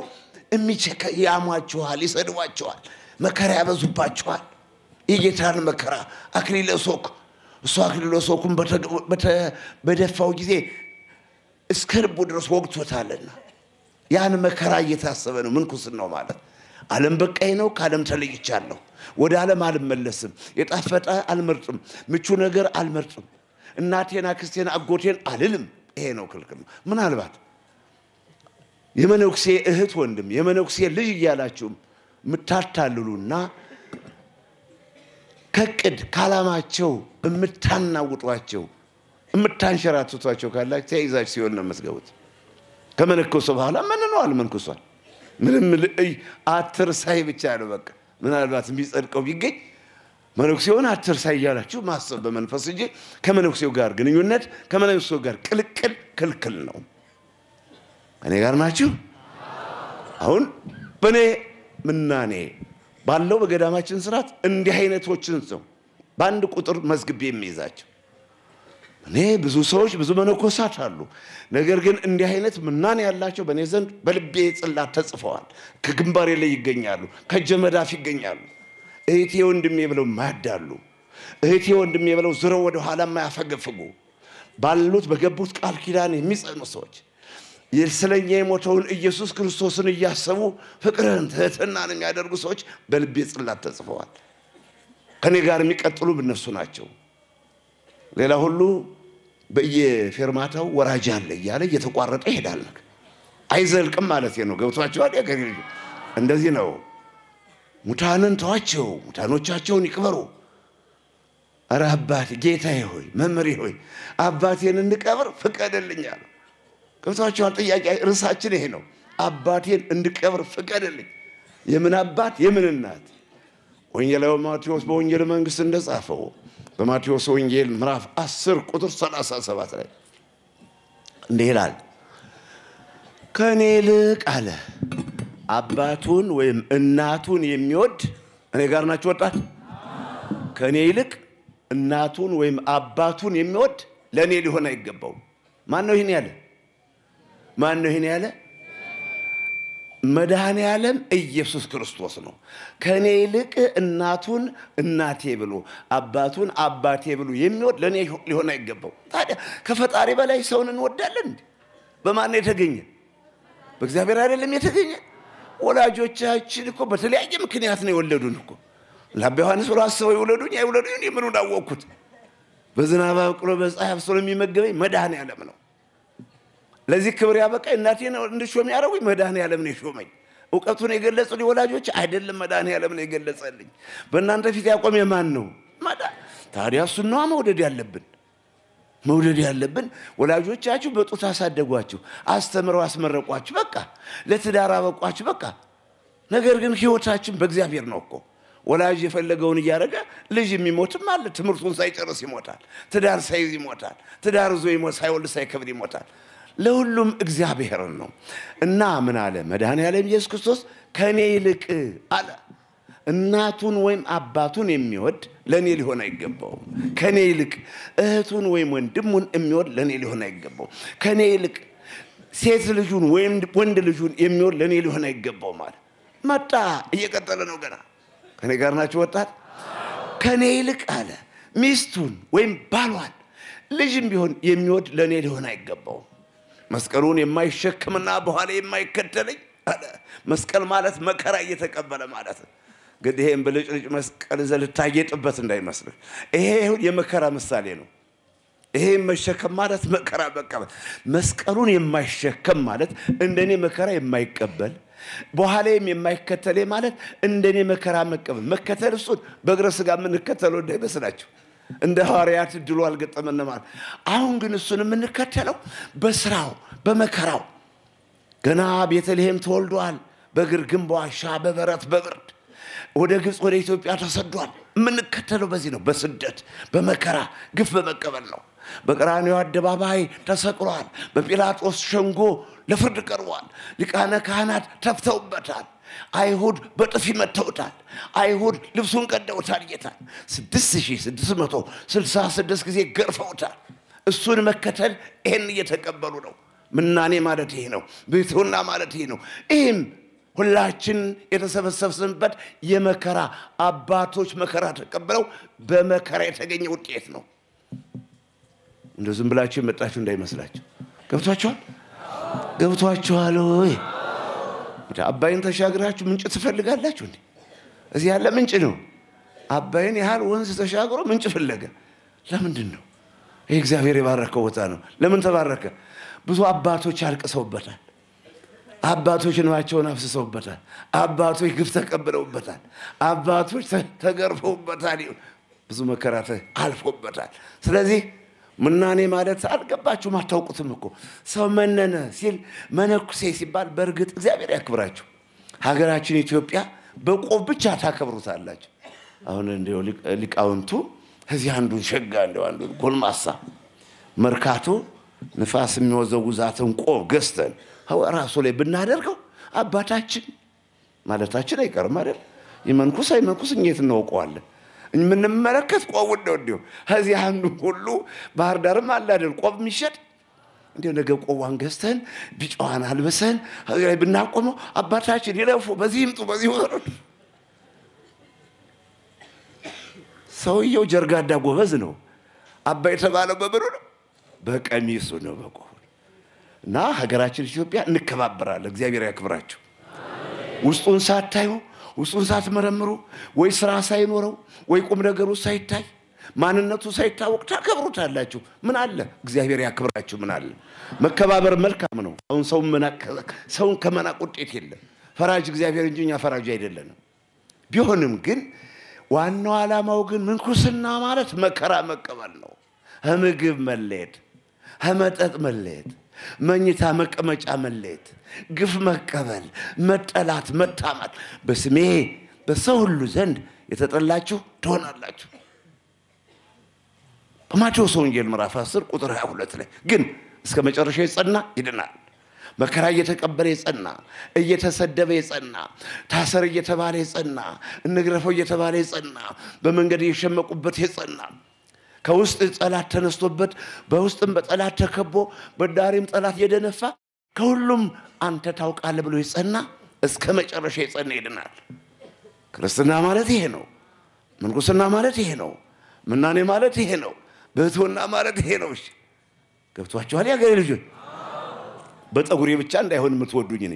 ያሟችኋል፣ ይሰድቧችኋል፣ መከራ ያበዙባችኋል። የጌታን መከራ አክሊለ ሦክ እሱ አክሊለ በደፋው ጊዜ እስከ ልቡ ድረስ ወግቶታልና ያን መከራ እየታሰበ ነው ነው ማለት ዓለም በቃይ ነው። ከዓለም ተለይቻለሁ። ወደ ዓለም አልመለስም። የጣፈጠ አልመርጥም። ምቹ ነገር አልመርጥም። እናቴን፣ አክስቴን፣ አጎቴን አልልም። ይሄ ነው ክልክል ነው። ምናልባት የመነኩሴ እህት ወንድም፣ የመነኩሴ ልጅ እያላችሁ የምታታልሉና ከቅድ ካላማቸው የምታናውጧቸው የምታንሸራትቷቸው ካላችሁ ተያይዛችሁ ሲሆን ነው የምትገቡት። ከመነኮሱ በኋላ መንነዋል፣ መንኩሷል። ምንም ልእይ አትርሳይ ብቻ ነው በቃ። ምናልባት የሚጸድቀው ቢገኝ መነኩሴውን አትርሳይ እያላችሁ ማሰብ በመንፈስ እንጂ ከመነኩሴው ጋር ግንኙነት ከመነኩሴው ጋር ቅልቅል ክልክል ነው። እኔ ጋር ናችሁ። አሁን በእኔ ምናኔ ባለው በገዳማችን ስርዓት እንዲህ አይነቶችን ሰው በአንድ ቁጥር መዝግቤ የሚይዛቸው እኔ ብዙ ሰዎች ብዙ መነኮሳት አሉ። ነገር ግን እንዲህ አይነት ምናኔ ያላቸው በእኔ ዘንድ በልቤ ጽላት ተጽፈዋል። ከግንባሬ ላይ ይገኛሉ፣ ከእጀ መዳፍ ይገኛሉ። እህቴ ወንድሜ ብለው ማያዳሉ፣ እህቴ ወንድሜ ብለው ዞረው ወደ ኋላ ማያፈገፍጉ ባሉት በገቡት ቃል ኪዳን የሚጸኑ ሰዎች ስለኛ የሞተውን ኢየሱስ ክርስቶስን እያሰቡ ፍቅርን ትህትናን የሚያደርጉ ሰዎች በልቤ ጽላት ተጽፈዋል። ከእኔ ጋር የሚቀጥሉ እነሱ ናቸው። ሌላ ሁሉ በየፌርማታው ወራጅ አለ እያለ እየተቋረጠ ይሄዳል። አይዘልቅም ማለት ነው። ገብቷቸዋል። ያገሬ እንደዚህ ነው። ሙታንን ተዋቸው፣ ሙታኖቻቸውን ይቅበሩ። ኧረ አባት ጌታዬ ሆይ መምህሬ ሆይ አባቴን እንቀብር ፍቀድልኛል። ገብቷቸዋል። ጥያቄ ርዕሳችን ይሄ ነው። አባቴን እንድቀብር ፍቀድልኝ። የምን አባት የምን እናት? ወንጌላዊ ማቴዎስ በወንጌል መንግስት እንደጻፈው በማቴዎስ ወንጌል ምዕራፍ 10 ቁጥር 37 ላይ እንዲህ ይላል፣ ከእኔ ይልቅ አለ አባቱን ወይም እናቱን የሚወድ እኔ ጋር ናችሁ ወጣት? ከእኔ ይልቅ እናቱን ወይም አባቱን የሚወድ ለእኔ ሊሆን አይገባውም። ማን ነው ይህን ያለ? ማን ነው ይህን ያለ? መድኃኔ ዓለም ኢየሱስ ክርስቶስ ነው። ከእኔ ይልቅ እናቱን እናቴ ብሎ አባቱን አባቴ ብሎ የሚወድ ለእኔ ሊሆን አይገባው። ታዲያ ከፈጣሪ በላይ ሰውን እንወዳለን እንዴ? በማን የተገኘ? በእግዚአብሔር አይደለም የተገኘ። ወላጆቻችን እኮ በተለያየ ምክንያት ነው የወለዱን እኮ ለአባ ዮሐንስ ብሎ አስበው የወለዱኝ አይወለዱኝ የምኑን አወቅኩት። በዝናብ አብቅሎ በፀሐይ አብስሎ የሚመገበኝ መድኃኔ ዓለም ነው። ለዚህ ክብር ያበቃኝ እናቴ ነው እንድሾም ያደረጉኝ። መድኃኔዓለም ነው የሾመኝ። እውቀቱን የገለጸልኝ ወላጆች አይደለም፣ መድኃኔዓለም ነው የገለጸልኝ። በእናንተ ፊት ያቆም የማን ነው? ታዲያ እሱን ነዋ መውደድ ያለብን መውደድ ያለብን። ወላጆቻችሁ በጡት አሳደጓችሁ፣ አስተምረው አስመረቋችሁ፣ በቃ ለትዳር አበቋችሁ፣ በቃ ነገር ግን ህይወታችን በእግዚአብሔር ነው እኮ ወላጅ የፈለገውን እያደረገ ልጅ የሚሞትም አለ። ትምህርቱን ሳይጨርስ ይሞታል። ትዳር ሳይዝ ይሞታል። ትዳር ዞ ሳይወልድ ሳይከብድ ይሞታል። ለሁሉም እግዚአብሔርን ነው እና ምን አለ መድኃኔ ያለም ኢየሱስ ክርስቶስ ከእኔ ይልቅ አለ እናቱን ወይም አባቱን የሚወድ ለእኔ ሊሆን አይገባውም። ከእኔ ይልቅ እህቱን ወይም ወንድሙን የሚወድ ለእኔ ሊሆን አይገባው። ከእኔ ይልቅ ሴት ልጁን ወይም ወንድ ልጁን የሚወድ ለእኔ ሊሆን አይገባው። አለ። መጣ፣ እየቀጠለ ነው ገና። ከእኔ ጋር ናቸው ወጣት። ከእኔ ይልቅ አለ ሚስቱን ወይም ባሏን ልጅም ቢሆን የሚወድ ለእኔ ሊሆን አይገባውም። መስቀሉን የማይሸክምና በኋላ የማይከተለኝ አለ። መስቀል ማለት መከራ እየተቀበለ ማለት ነው። እንግዲህ ይሄን ብልጭልጭ መስቀል ይዘህ ልታጌጥበት እንዳይመስልህ። ይሄ የመከራ ምሳሌ ነው። ይሄ መሸከም ማለት መከራ መቀበል። መስቀሉን የማይሸከም ማለት እንደኔ መከራ የማይቀበል በኋላይም የማይከተል ማለት እንደኔ መከራ መቀበል መከተል እሱን በእግረ ስጋ የምንከተለው እንዳይመስላችሁ እንደ ሐዋርያት ድሉ አልገጠመንም ማለት። አሁን ግን እሱን የምንከተለው በስራው በመከራው ገና ቤተልሔም ተወልዷል። በግርግም በዋሻ በበረት በብርድ ወደ ግብፅ ወደ ኢትዮጵያ ተሰዷል። የምንከተለው በዚህ ነው። በስደት በመከራ ግፍ በመቀበል ነው። በቀራንዮ አደባባይ ተሰቅሏል። በጲላጦስ ሸንጎ ለፍርድ ቀርቧል። ሊቃነ ካህናት ተፍተውበታል። አይሁድ በጥፊ መተውታል። አይሁድ ልብሱን ቀደውታል። ጌታ 6666 ጊዜ ገርፈውታል። እሱን መከተል ይህን እየተቀበሉ ነው። ምናኔ ማለት ይሄ ነው። ብሕትውና ማለት ይሄ ነው። ይህም ሁላችን የተሰበሰብስንበት የመከራ አባቶች መከራ ተቀብለው በመከራ የተገኘ ውጤት ነው። እንደ ዝም ብላችሁ የመጣችሁ እንዳይመስላችሁ። ገብቷችኋል? ገብቷችኋል ወይ? አባይን ተሻግራችሁ ምንጭ ትፈልጋላችሁ እንዴ? እዚህ ያለ ምንጭ ነው። አባይን ያህል ወንዝ ተሻግሮ ምንጭ ፈለገ። ለምንድን ነው? ይህ እግዚአብሔር የባረከው ቦታ ነው። ለምን ተባረከ? ብዙ አባቶች አልቅሰውበታል። አባቶች ንባቸውን አፍስሰውበታል። አባቶች ግፍ ተቀብለውበታል። አባቶች ተገርፈውበታል። ብዙ መከራተ አልፎበታል። ስለዚህ ምናኔ ማለት አልገባችሁም፣ አታውቁትም እኮ ሰው መነነ ሲል መነኩሴ ሲባል በእርግጥ እግዚአብሔር ያክብራችሁ። ሀገራችን ኢትዮጵያ በቆብ ብቻ ታከብሩታላችሁ። አሁን እንዲ ሊቃውንቱ እዚህ አንዱን ሸጋ እንዲ አንዱ ጎልማሳ መርካቶ ንፋስ የሚወዘውዛትን ቆብ ገዝተን ራሱ ላይ ብናደርገው አባታችን ማለታችን አይቀርም አይደል? ይመንኩስ አይመንኩስ እኛ የት እናውቀዋለን? የምንመለከት ቆቡን ነው። እንዲሁ ከዚህ አንዱ ሁሉ ባህር ዳርም አለ አይደል ቆብ የሚሸጥ እንዲሁ ነገ ቆቧን ገዝተን ቢጫዋን አልብሰን ከዚህ ላይ ብናቆመው አባታችን ይለፉ፣ በዚህ ይምጡ፣ በዚህ ወሩ። ሰውየው ጀርጋዳ ጎበዝ ነው። አባ የተባለው በብሩ ነው? በቀሚሱ ነው፣ በቆቡ እና ሀገራችን ኢትዮጵያ እንከባበራለን። እግዚአብሔር ያክብራቸው። ውስጡን ሳታዩ ውስጡን ሳትመረምሩ ወይ ስራ ሳይኖረው ወይ ቁም ነገሩ ሳይታይ ማንነቱ ሳይታወቅ ታከብሩታላችሁ። ምን አለ እግዚአብሔር ያክብራችሁ። ምን አለ መከባበር መልካም ነው። አሁን ሰውን ከመናቅ ውጤት የለም። ፈራጅ እግዚአብሔር እንጂ እኛ ፈራጅ አይደለንም። ቢሆንም ግን ዋናው ዓላማው ግን ምንኩስና ማለት መከራ መቀበል ነው። ከምግብ መለየት፣ ከመጠጥ መለየት፣ መኝታ መቀመጫ መለየት ግፍ መቀበል፣ መጠላት፣ መታማት በስሜ በሰው ሁሉ ዘንድ የተጠላችሁ ትሆናላችሁ። በማቴዎስ ወንጌል ምዕራፍ 10 ቁጥር 22 ላይ ግን እስከ መጨረሻ የጸና ይድናል። መከራ እየተቀበለ የጸና እየተሰደበ የጸና ታሰር እየተባለ የጸና እንግረፈው እየተባለ የጸና በመንገድ እየሸመቁበት የጸና ከውስጥ ጠላት ተነስቶበት በውስጥም በጠላት ተከቦ በዳሪም ጠላት እየደነፋ ። ከሁሉም አንተ ታውቃለህ ብሎ ይጸና እስከ መጨረሻ የጸና ይድናል። ክርስትና ማለት ይሄ ነው። ምንኩስና ማለት ይሄ ነው። ምናኔ ማለት ይሄ ነው። ብህትውና ማለት ይሄ ነው። እሺ ገብቷችኋል? ያገሬ ልጆች በፀጉሬ ብቻ እንዳይሆን የምትወዱኝ እኔ፣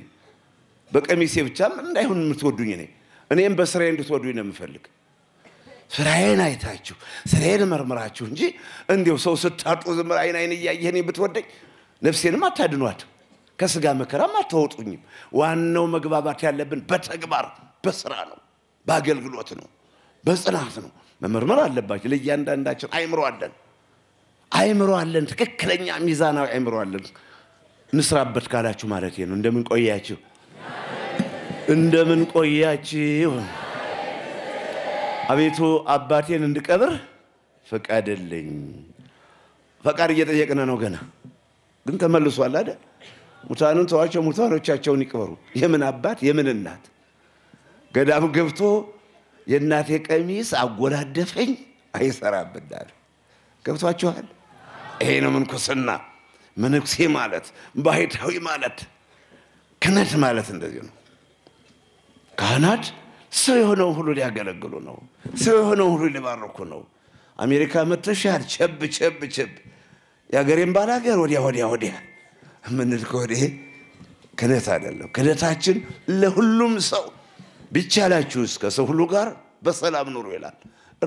በቀሚሴ ብቻ እንዳይሆን የምትወዱኝ እኔ፣ እኔም በስራዬ እንድትወዱኝ ነው የምፈልግ። ስራዬን አይታችሁ ስራዬን መርምራችሁ እንጂ እንዲሁ ሰው ስታጡ ዝም ብለህ አይን አይን እያየህ እኔ ብትወደኝ ነፍሴንም አታድኗት። ከስጋ መከራም አታወጡኝም። ዋናው መግባባት ያለብን በተግባር በስራ ነው፣ በአገልግሎት ነው፣ በጽናት ነው። መመርመር አለባቸው። ለእያንዳንዳችን አይምሮ አለን፣ አይምሮ አለን፣ ትክክለኛ ሚዛናዊ አይምሮ አለን። እንስራበት ካላችሁ ማለት ነው። እንደምን ቆያችሁ? እንደምን ቆያችሁ? አቤቱ አባቴን እንድቀብር ፍቀድልኝ። ፈቃድ እየጠየቅን ነው ገና ግን ተመልሷል አይደል? ሙታኑን ተዋቸው፣ ሙታኖቻቸውን ይቅበሩ። የምን አባት የምን እናት ገዳም ገብቶ የእናቴ ቀሚስ አጎላደፈኝ አይሰራብናል። ገብቷችኋል? ይሄ ነው ምንኩስና። ምንኩሴ ማለት ባህታዊ ማለት ክነት ማለት እንደዚህ ነው። ካህናት ሰው የሆነውን ሁሉ ሊያገለግሉ ነው። ሰው የሆነው ሁሉ ሊባርኩ ነው። አሜሪካ መተሻል ቸብ ቸብ ቸብ የአገሬን ባላገር ወዲያ ወዲያ ወዲያ የምንል ከሆነ ይሄ ክህነት አይደለም። ክህነታችን ለሁሉም ሰው እስከ ከሰው ሁሉ ጋር በሰላም ኑሩ ይላል።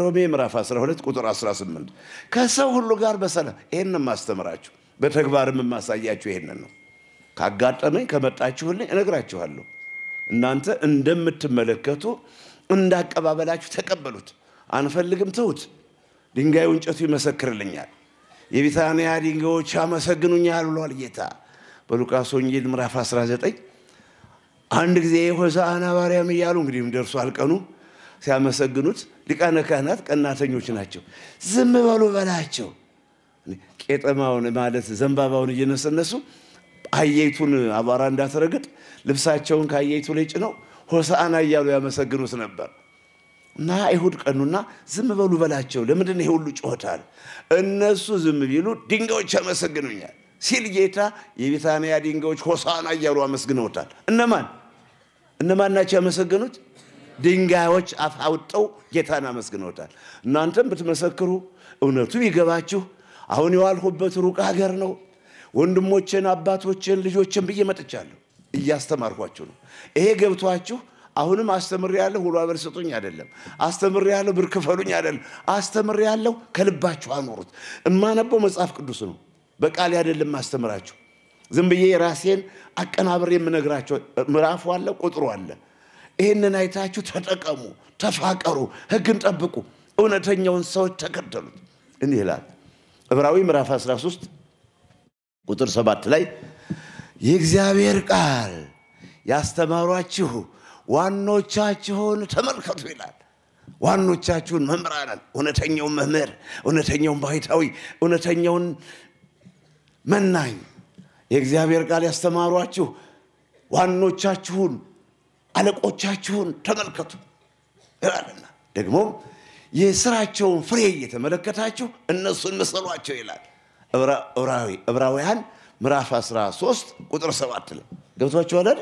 ሮሜ ምዕራፍ 12 ቁጥር 18 ከሰው ሁሉ ጋር በሰላም ይሄንን ማስተምራችሁ በተግባርም የማሳያችሁ ይሄንን ነው። ካጋጠመኝ ከመጣችሁልኝ እነግራችኋለሁ። እናንተ እንደምትመለከቱ እንዳቀባበላችሁ ተቀበሉት፣ አንፈልግም ተውት ድንጋዩ እንጨቱ ይመሰክርልኛል፣ የቢታንያ ድንጋዮች አመሰግኑኛል ብሏል ጌታ። በሉቃስ ወንጌል ምዕራፍ 19 አንድ ጊዜ ሆሳዕና ባርያም እያሉ እንግዲህ ደርሷል አልቀኑ ሲያመሰግኑት ሊቃነ ካህናት ቀናተኞች ናቸው። ዝም በሉ በላቸው። ቄጠማውን ማለት ዘንባባውን እየነሰነሱ አየይቱን አቧራ እንዳትረግጥ ልብሳቸውን ከአየይቱ ላይ ጭነው ሆሳዕና እያሉ ያመሰግኑት ነበር። እና አይሁድ ቀኑና ዝም በሉ በላቸው፣ ለምንድን ይሄ ሁሉ እነሱ ዝም ቢሉ ድንጋዮች ያመሰግኑኛል። ሲል ጌታ የቤታንያ ድንጋዮች ሆሳና እያሉ አመስግነውታል። እነማን እነማን ናቸው ያመሰገኑት? ድንጋዮች አፍ አውጠው ጌታን አመስግነውታል። እናንተም ብትመሰክሩ እውነቱ ይገባችሁ። አሁን የዋልሁበት ሩቅ ሀገር ነው። ወንድሞችን፣ አባቶችን፣ ልጆችን ብዬ መጥቻለሁ። እያስተማርኳችሁ ነው። ይሄ ገብቷችሁ አሁንም አስተምር ያለሁ ውሎ ስጡኝ አይደለም። አስተምር ያለሁ ብር ክፈሉኝ አይደለም። አስተምር ከልባችሁ አኖሩት። እማነበው መጽሐፍ ቅዱስ ነው። በቃል አይደለም አስተምራችሁ ዝም ብዬ ራሴን አቀናብር የምነግራቸው ምዕራፉ አለ፣ ቁጥሩ አለ። ይህንን አይታችሁ ተጠቀሙ፣ ተፋቀሩ፣ ህግን ጠብቁ፣ እውነተኛውን ሰዎች ተከተሉት። እንዲህ ይላል ዕብራዊ ምዕራፍ 13 ቁጥር 7 ላይ የእግዚአብሔር ቃል ያስተማሯችሁ ዋኖቻችሁን ተመልከቱ ይላል። ዋኖቻችሁን መምህራንን፣ እውነተኛውን መምህር፣ እውነተኛውን ባይታዊ፣ እውነተኛውን መናኝ የእግዚአብሔር ቃል ያስተማሯችሁ ዋኖቻችሁን፣ አለቆቻችሁን ተመልከቱ ይላልና ደግሞም የስራቸውን ፍሬ እየተመለከታችሁ እነሱን መሰሏቸው ይላል ዕብራውያን ምዕራፍ 13 ቁጥር 7 ላይ ገብቷችኋል አይደል?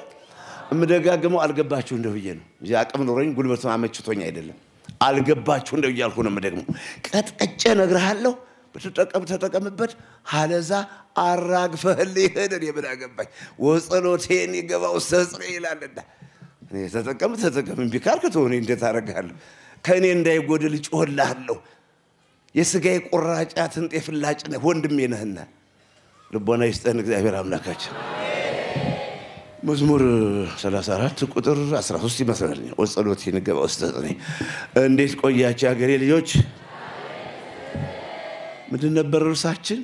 የምደጋግመው አልገባችሁ እንደ ብዬ ነው እ አቅም ኖረኝ ጉልበት አመችቶኝ አይደለም። አልገባችሁ እንደ እያልኩ ደግሞ ቀጠጨ ቀጥቅጬ ብትጠቀም ተጠቀምበት፣ ሀለዛ አራግፈህልህን እኔ ምን አገባኝ ወጸሎቴን ይገባው ሰጽሬ ይላልና ተጠቀም ተጠቀም እምቢ ካልክ ተሆኔ እንዴት አደርጋለሁ ከእኔ እንዳይጎድል ጮህልሃለሁ የሥጋዬ ቁራጫ ትንጤ ፍላጭ ነህ ወንድሜ ነህና ልቦና ይስጠን እግዚአብሔር አምላካችን መዝሙር 34 ቁጥር 13 ይመስላል። ወጸሎቴን ይገባ ውስጥ እንዴት ቆያቸው የሀገሬ ልጆች ምንድን ነበር እርሳችን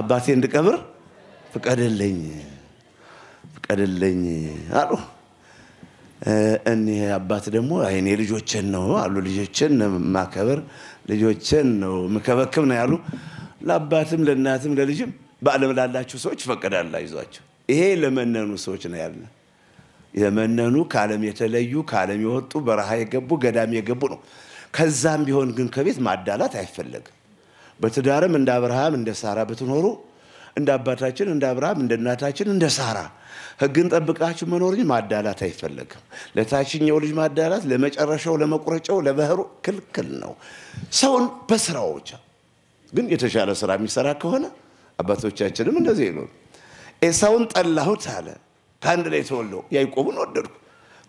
አባቴ እንድቀብር ፍቀድልኝ ፍቀድልኝ አሉ። እኒህ አባት ደግሞ አይኔ ልጆችን ነው አሉ። ልጆችን ማከብር ልጆችን ነው ምከበክብ ነው ያሉ። ለአባትም ለእናትም ለልጅም በዓለም ላላችሁ ሰዎች ፈቀዳላ ይዟቸው። ይሄ ለመነኑ ሰዎች ነው ያለ። የመነኑ ከዓለም የተለዩ ከዓለም የወጡ በረሃ የገቡ ገዳም የገቡ ነው። ከዛም ቢሆን ግን ከቤት ማዳላት አይፈለግም። በትዳርም እንደ አብርሃም እንደ ሳራ ብትኖሩ እንደ አባታችን እንደ አብርሃም እንደ እናታችን እንደ ሳራ ሕግን ጠብቃችሁ መኖር እንጂ ማዳላት አይፈለግም። ለታችኛው ልጅ ማዳላት ለመጨረሻው፣ ለመቁረጫው፣ ለባህሩ ክልክል ነው። ሰውን በስራው ብቻ ግን የተሻለ ስራ የሚሰራ ከሆነ አባቶቻችንም እንደዚህ ይሉ ኤሳውን ጠላሁት አለ ከአንድ ላይ የተወለው ያዕቆብን ወደድኩ።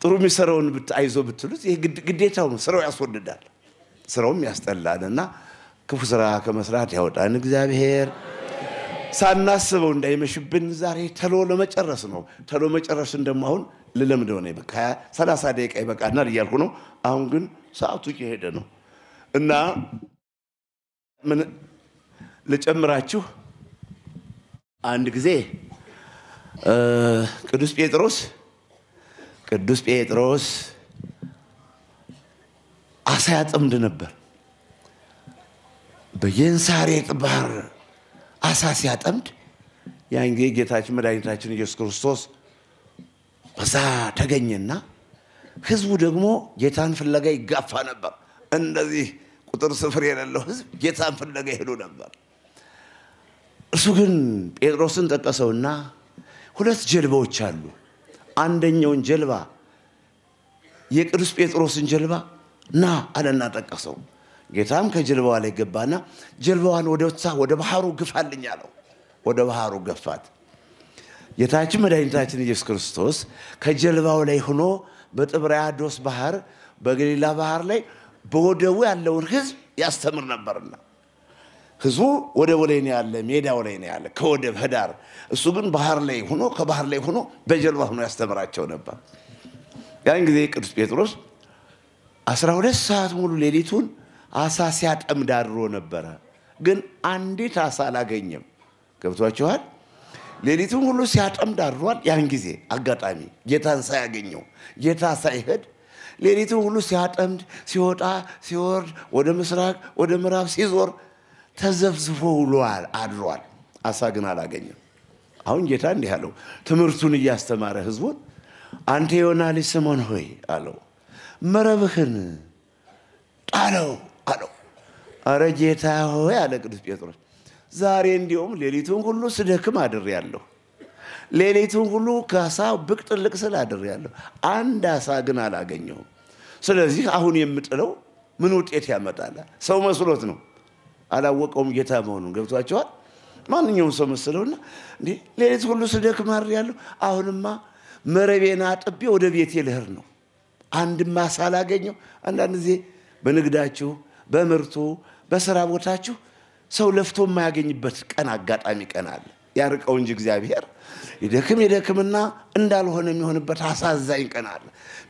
ጥሩ የሚሰራውን አይዞ ብትሉት ይህ ግዴታው ነው። ስራው ያስወድዳል፣ ስራውም ያስጠላል እና ክፉ ስራ ከመስራት ያወጣን እግዚአብሔር። ሳናስበው እንዳይመሽብን ዛሬ ተሎ ለመጨረስ ነው። ተሎ መጨረስን ደግሞ አሁን ልለምድ ሆነ በቃ ሰላሳ ደቂቃ ይበቃናል እያልኩ ነው። አሁን ግን ሰዓቱ እየሄደ ነው እና ምን ልጨምራችሁ አንድ ጊዜ ቅዱስ ጴጥሮስ ቅዱስ ጴጥሮስ አሳ ያጠምድ ነበር። በጌንሳሬጥ ባህር አሳ ሲያጠምድ ያን ጊዜ ጌታችን መድኃኒታችን ኢየሱስ ክርስቶስ በዛ ተገኘና ህዝቡ ደግሞ ጌታን ፍለጋ ይጋፋ ነበር። እንደዚህ ቁጥር ስፍር የሌለው ህዝብ ጌታን ፍለጋ ይሄዱ ነበር። እርሱ ግን ጴጥሮስን ጠቀሰውና ሁለት ጀልባዎች አሉ። አንደኛውን ጀልባ የቅዱስ ጴጥሮስን ጀልባ ና አለና ጠቀሰው። ጌታም ከጀልባዋ ላይ ገባና ጀልባዋን ወደ ወደ ባህሩ ግፋልኝ አለው። ወደ ባህሩ ገፋት። ጌታችን መድኃኒታችን ኢየሱስ ክርስቶስ ከጀልባው ላይ ሆኖ በጥብርያዶስ ባህር በገሊላ ባህር ላይ በወደቡ ያለውን ህዝብ ያስተምር ነበርና ህዝቡ ወደቡ ላይ ነው ያለ፣ ሜዳው ላይ ነው ያለ ከወደብ ህዳር። እሱ ግን ባህር ላይ ሆኖ ከባህር ላይ ሆኖ በጀልባ ሆኖ ያስተምራቸው ነበር። ያን ጊዜ ቅዱስ ጴጥሮስ አስራ ሁለት ሰዓት ሙሉ ሌሊቱን አሳ ሲያጠም ዳድሮ ነበረ። ግን አንዲት አሳ አላገኘም። ገብቷችኋል? ሌሊቱን ሁሉ ሲያጠምድ ዳድሯል። ያን ጊዜ አጋጣሚ ጌታን ሳያገኘው ጌታ ሳይሄድ ሌሊቱን ሁሉ ሲያጠምድ ሲወጣ ሲወርድ ወደ ምስራቅ ወደ ምዕራብ ሲዞር ተዘፍዝፎ ውሏል አድሯል። አሳ ግን አላገኘም። አሁን ጌታ እንዲህ አለው፣ ትምህርቱን እያስተማረ ህዝቡን፣ አንተ የዮና ልጅ ስምዖን ሆይ አለው፣ መረብህን ጣለው አለው። አረ ጌታ ሆይ አለ ቅዱስ ጴጥሮስ፣ ዛሬ እንዲሁም ሌሊቱን ሁሉ ስደክም አድሬያለሁ። ሌሊቱን ሁሉ ከአሳ ብቅ ጥልቅ ስል አድሬያለሁ። አንድ አሳ ግን አላገኘሁም። ስለዚህ አሁን የምጥለው ምን ውጤት ያመጣል? ሰው መስሎት ነው። አላወቀውም ጌታ መሆኑን ገብቷቸዋል። ማንኛውም ሰው መስለውና እንዴ ሌሊት ሁሉ ስደክም አድሬያለሁ። አሁንማ መረቤን አጥቤ ወደ ቤቴ ልሄድ ነው። አንድም አሳ አላገኘው። አንዳንድ ጊዜ በንግዳችሁ በምርቱ በስራ ቦታችሁ ሰው ለፍቶ የማያገኝበት ቀን አጋጣሚ ቀን አለ። ያርቀው እንጂ እግዚአብሔር ይደክም ይደክምና እንዳልሆነ የሚሆንበት አሳዛኝ ቀን አለ።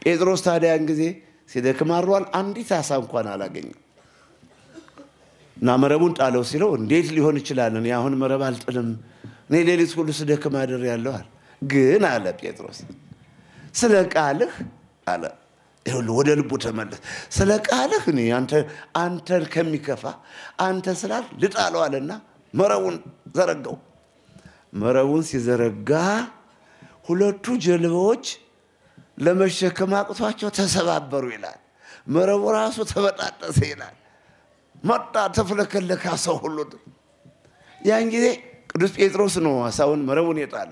ጴጥሮስ ታዲያን ጊዜ ሲደክም አድሯል። አንዲት አሳ እንኳን አላገኝም እና መረቡን ጣለው ሲለው እንዴት ሊሆን ይችላል? እኔ አሁን መረብ አልጥልም፣ እኔ ሌሊት ሁሉ ስደክም አድሬያለሁ። ግን አለ ጴጥሮስ ስለ ቃልህ አለ ወደ ልቡ ተመለስ። ስለ ቃልህ እኔ አንተን ከሚከፋ አንተ ስላል ልጣለዋልና መረቡን ዘረጋው። መረቡን ሲዘረጋ ሁለቱ ጀልባዎች ለመሸከም አቅቷቸው ተሰባበሩ ይላል። መረቡ ራሱ ተበጣጠሰ ይላል። መጣ ተፍለከለካ ሰው ሁሉ። ያን ጊዜ ቅዱስ ጴጥሮስ ነው አሳውን መረቡን የጣለ።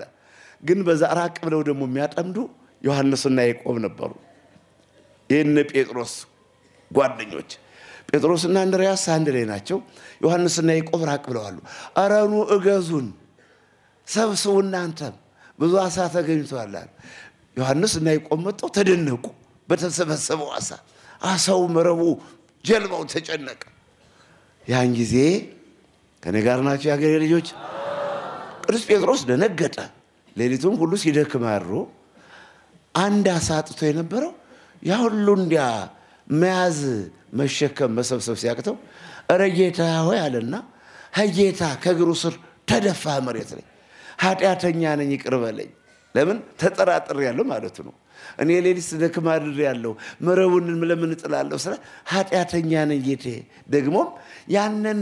ግን በዛ ራቅ ብለው ደግሞ የሚያጠምዱ ዮሐንስና ያዕቆብ ነበሩ። የነ ጴጥሮስ ጓደኞች ጴጥሮስና አንድሪያስ አንድ ላይ ናቸው። ዮሐንስና ያዕቆብ ራቅ ብለዋሉ። አረኑ እገዙን፣ ሰብስቡ፣ እናንተም ብዙ አሳ ተገኝቷላል። ዮሐንስ እና ያዕቆብ መጥተው ተደነቁ። በተሰበሰበው አሳ አሳው መረቡ፣ ጀልባው ተጨነቀ። ያን ጊዜ ከኔ ጋር ናቸው የአገሬ ልጆች። ቅዱስ ጴጥሮስ ደነገጠ። ሌሊቱም ሁሉ ሲደክም አድሮ አንድ አሳ አጥቶ የነበረው ያ ሁሉ እንዲያ መያዝ መሸከም መሰብሰብ ሲያቅተው እረ ጌታ ሆይ አለና ሀጌታ ከእግሩ ስር ተደፋ መሬት ላይ ኃጢአተኛ ነኝ ይቅርበለኝ ለምን ተጠራጥር ያለው ማለት ነው እኔ ሌሊት ስደክም አድር ያለው መረቡን ለምን እጥላለሁ ስለ ኃጢአተኛ ነኝ ጌቴ ደግሞም ያንን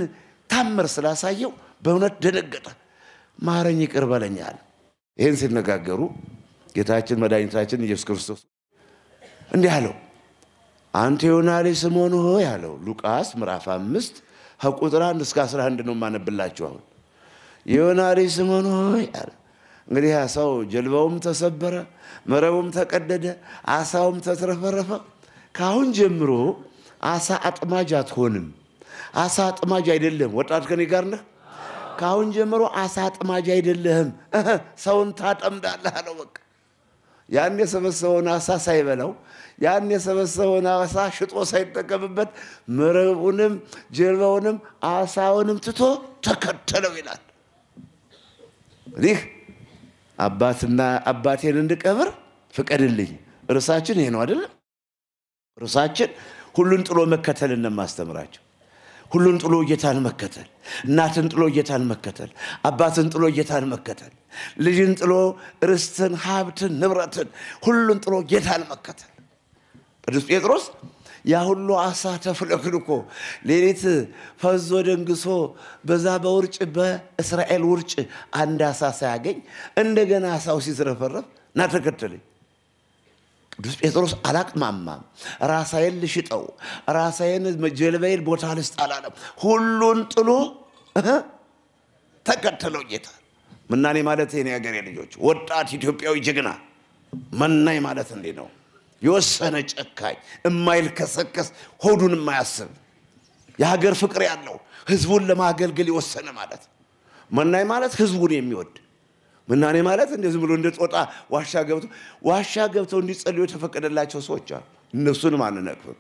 ታምር ስላሳየው በእውነት ደነገጠ ማረኝ ይቅርበለኛል ይህን ሲነጋገሩ ጌታችን መድኃኒታችን ኢየሱስ ክርስቶስ እንዲህ አለው፣ አንተ ዮናሌ ስምዖን ሆይ አለው። ሉቃስ ምዕራፍ አምስት ከቁጥር አንድ እስከ አስራ አንድ ነው የማነብላችሁ። አሁን ዮናሌ ስምዖን ሆይ አለ። እንግዲህ አሳው ጀልባውም ተሰበረ፣ መረቡም ተቀደደ፣ አሳውም ተትረፈረፈ። ከአሁን ጀምሮ አሳ አጥማጅ አትሆንም። አሳ አጥማጅ አይደለም። ወጣት ከኔ ጋር ነህ። ከአሁን ጀምሮ አሳ አጥማጅ አይደለህም፣ ሰውን ታጠምዳለህ አለው። በቃ ያን የሰበሰበውን አሳ ሳይበላው ያን የሰበሰበውን አሳ ሽጦ ሳይጠቀምበት መረቡንም ጀልባውንም አሳውንም ትቶ ተከተለው ይላል። እንግዲህ አባትና አባቴን እንድቀብር ፍቀድልኝ። ርሳችን ይሄ ነው አይደለም? ርዕሳችን ሁሉን ጥሎ መከተል እንደማስተምራቸው ሁሉን ጥሎ ጌታን መከተል፣ እናትን ጥሎ ጌታን መከተል፣ አባትን ጥሎ ጌታን መከተል፣ ልጅን ጥሎ ርስትን፣ ሀብትን፣ ንብረትን ሁሉን ጥሎ ጌታን መከተል ቅዱስ ጴጥሮስ ያ ሁሉ አሳ ተፍለክልኮ ሌሊት ፈዞ ደንግሶ በዛ በውርጭ በእስራኤል ውርጭ አንድ አሳ ሳያገኝ እንደገና አሳው ሲዝረፈረፍ ና ተከተለኝ። ቅዱስ ጴጥሮስ አላቅማማም። ራሳዬን ልሽጠው፣ ራሳዬን ጀልባዬን ቦታ ልስጥ አላለም። ሁሉን ጥሎ ተከተለው ጌታ። ምናኔ ማለት ኔ ሀገሬ ልጆች፣ ወጣት ኢትዮጵያዊ ጀግና መናኝ ማለት እንዲህ ነው። የወሰነ ጨካኝ የማይልከሰከስ ሆዱን የማያስብ የሀገር ፍቅር ያለው ህዝቡን ለማገልገል የወሰነ ማለት መናኝ ማለት ህዝቡን የሚወድ ምናኔ ማለት እንደ ዝም ብሎ እንደ ጦጣ ዋሻ ገብተው ዋሻ ገብተው እንዲጸልዩ የተፈቀደላቸው ሰዎች አሉ። እነሱንም አንነቅፍም።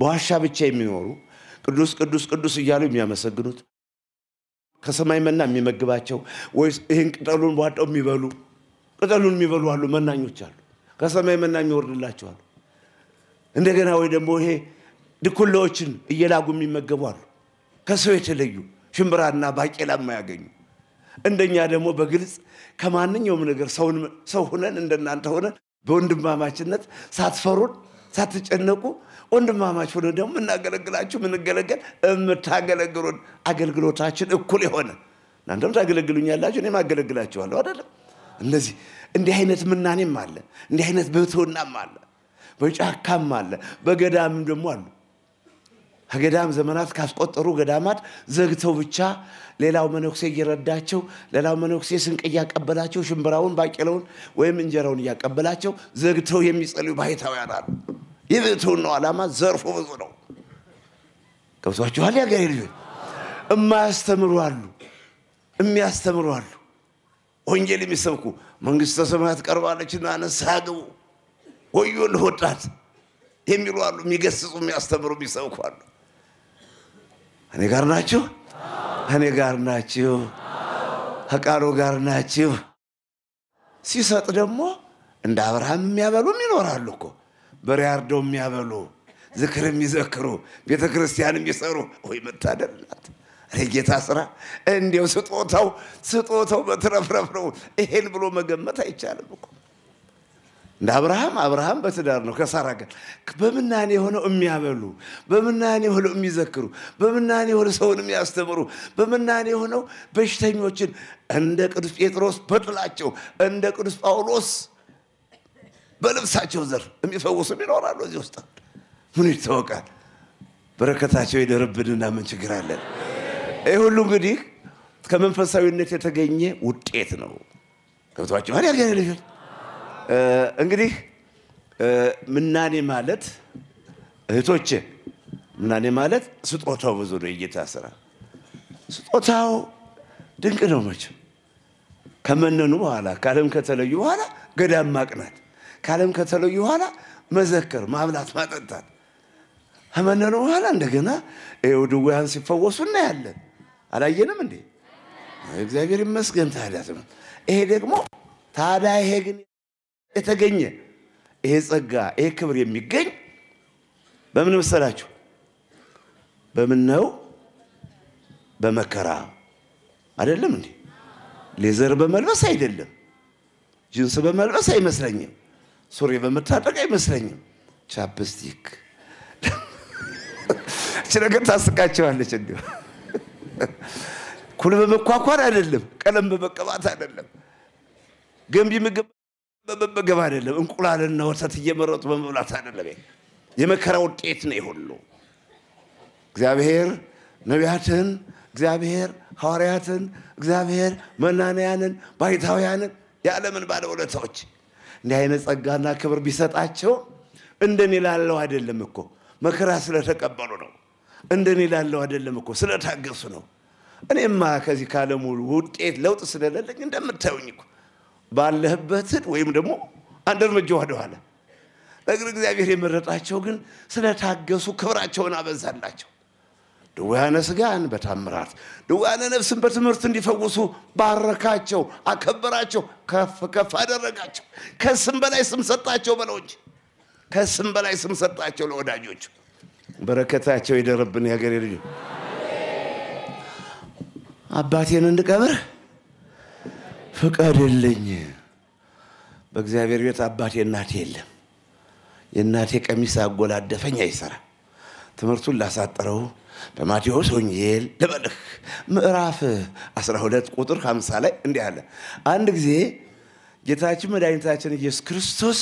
በዋሻ ብቻ የሚኖሩ ቅዱስ ቅዱስ ቅዱስ እያሉ የሚያመሰግኑት ከሰማይ መና የሚመግባቸው ወይስ ይህን ቅጠሉን ቧጠው የሚበሉ ቅጠሉን የሚበሉ አሉ፣ መናኞች አሉ። ከሰማይ መና የሚወርድላቸዋል። እንደገና ወይ ደግሞ ይሄ ድኩላዎችን እየላጉ የሚመገቡ አሉ። ከሰው የተለዩ ሽምብራና ባቄላ የማያገኙ እንደኛ ደግሞ በግልጽ ከማንኛውም ነገር ሰው ሁነን እንደናንተ ሆነን በወንድማማችነት ሳትፈሩን ሳትጨነቁ ወንድማማች ሆነ ደግሞ የምናገለግላችሁ የምንገለገል የምታገለግሉን አገልግሎታችን እኩል የሆነ እናንተም ታገለግሉኛላችሁ እኔም አገለግላችኋለሁ አይደለም እነዚህ እንዲህ አይነት ምናኔም አለ፣ እንዲህ አይነት ብህትውናም አለ፣ በጫካም አለ፣ በገዳምም ደግሞ አሉ። ከገዳም ዘመናት ካስቆጠሩ ገዳማት ዘግተው ብቻ ሌላው መነኩሴ እየረዳቸው ሌላው መነኩሴ ስንቅ እያቀበላቸው ሽምብራውን ባቄለውን ወይም እንጀራውን እያቀበላቸው ዘግተው የሚጸልዩ ባሕታውያን አሉ። የቤቱን ነው ዓላማ ዘርፎ ብዙ ነው። ገብቷችኋል? ያገሬ ልጆች እማያስተምሩ አሉ፣ የሚያስተምሩ አሉ። ወንጌል የሚሰብኩ መንግስት ሰማያት ቀርባለችና ንስሐ ግቡ ወዮ ለወጣት የሚሉ አሉ። የሚገስጹ የሚያስተምሩ የሚሰብኩ አሉ። እኔ ጋር ናችሁ፣ እኔ ጋር ናችሁ፣ ከቃሉ ጋር ናችሁ። ሲሰጥ ደግሞ እንደ አብርሃም የሚያበሉም ይኖራሉ እኮ በሬ አርደው የሚያበሉ ዝክር የሚዘክሩ ቤተ ክርስቲያን የሚሰሩ ወይ መታደልናት ናት። ጌታ ስራ እንዲው ስጦታው ስጦታው በትረፍረፍ ነው። ይሄን ብሎ መገመት አይቻልም እኮ እንደ አብርሃም አብርሃም በትዳር ነው ከሳራ ጋር በምናኔ የሆነው የሚያበሉ በምናኔ የሆነው የሚዘክሩ በምናኔ የሆነ ሰውን የሚያስተምሩ በምናኔ የሆነው በሽተኞችን እንደ ቅዱስ ጴጥሮስ በጥላቸው እንደ ቅዱስ ጳውሎስ በልብሳቸው ዘር የሚፈውሱም ይኖራሉ። እዚህ ውስጥ ምን ይታወቃል? በረከታቸው ይደርብንና ምን ችግር አለን? ይህ ሁሉ እንግዲህ ከመንፈሳዊነት የተገኘ ውጤት ነው። ገብቷችኋል? ያልገ ልጆች እንግዲህ ምናኔ ማለት እህቶቼ፣ ምናኔ ማለት ስጦታው ብዙ ነው። የጌታ ስራ ስጦታው ድንቅ ነው። መቼም ከመነኑ በኋላ ከዓለም ከተለዩ በኋላ ገዳም ማቅናት፣ ከዓለም ከተለዩ በኋላ መዘከር፣ ማብላት፣ ማጠጣት ከመነኑ በኋላ እንደገና ድውያን ሲፈወሱ እናያለን። አላየንም እንዴ? እግዚአብሔር ይመስገን። ታዲያ ይሄ ደግሞ ታዲያ ይሄ ግን የተገኘ ይሄ ጸጋ ይሄ ክብር የሚገኝ በምን መሰላችሁ? በምን ነው? በመከራ አይደለም እንዴ? ሌዘር በመልበስ አይደለም። ጅንስ በመልበስ አይመስለኝም። ሱሪ በመታጠቅ አይመስለኝም። ቻፕስቲክ እች ነገር ታስቃቸዋለች እንዲሁ ኩል በመኳኳር አይደለም፣ ቀለም በመቀባት አይደለም፣ ገንቢ ምግብ በመመገብ አይደለም፣ እንቁላልና ወተት እየመረጡ በመብላት አይደለም። የመከራ ውጤት ነው የሁሉ። እግዚአብሔር ነቢያትን፣ እግዚአብሔር ሐዋርያትን፣ እግዚአብሔር መናንያንን፣ ባይታውያንን፣ የዓለምን ባለውለታዎች እንዲህ አይነት ጸጋና ክብር ቢሰጣቸው እንደኔ ላለው አይደለም እኮ መከራ ስለተቀበሉ ነው። እንደኔ ላለው አይደለም እኮ ስለታገሱ ነው። እኔማ ከዚህ ካለሙ ውጤት ለውጥ ስለሌለኝ እንደምታዩኝ እኮ ባለህበትን ወይም ደግሞ አንድ እርምጃ ወደኋላ ነገር እግዚአብሔር የመረጣቸው ግን ስለታገሱ ክብራቸውን አበዛላቸው። ድውያነ ስጋን በታምራት ድውያነ ነፍስን በትምህርት እንዲፈውሱ ባረካቸው፣ አከበራቸው፣ ከፍ ከፍ አደረጋቸው። ከስም በላይ ስም ሰጣቸው በለው እንጂ ከስም በላይ ስም ሰጣቸው ለወዳጆቹ። በረከታቸው የደረብን። የሀገሬ ልጆች። አባቴን እንድቀብር ፍቀድልኝ። በእግዚአብሔር ቤት አባቴ እናቴ የለም። የእናቴ ቀሚስ አጎላደፈኝ አይሰራ። ትምህርቱን ላሳጠረው በማቴዎስ ወንጌል ልበልህ ምዕራፍ 12 ቁጥር 50 ላይ እንዲህ አለ። አንድ ጊዜ ጌታችን መድኃኒታችን ኢየሱስ ክርስቶስ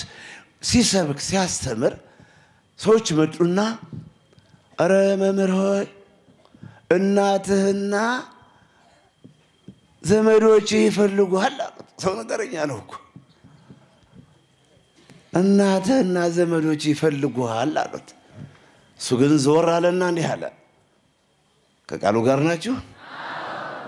ሲሰብክ ሲያስተምር ሰዎች መጡና፣ እረ መምህር ሆይ እናትህና ዘመዶች ይፈልጉሃል አሉት። ሰው ነገረኛ ነው እኮ። እናትህና ዘመዶች ይፈልጉሃል አሉት። እሱ ግን ዞር አለና እንዲህ አለ። ከቃሉ ጋር ናችሁ?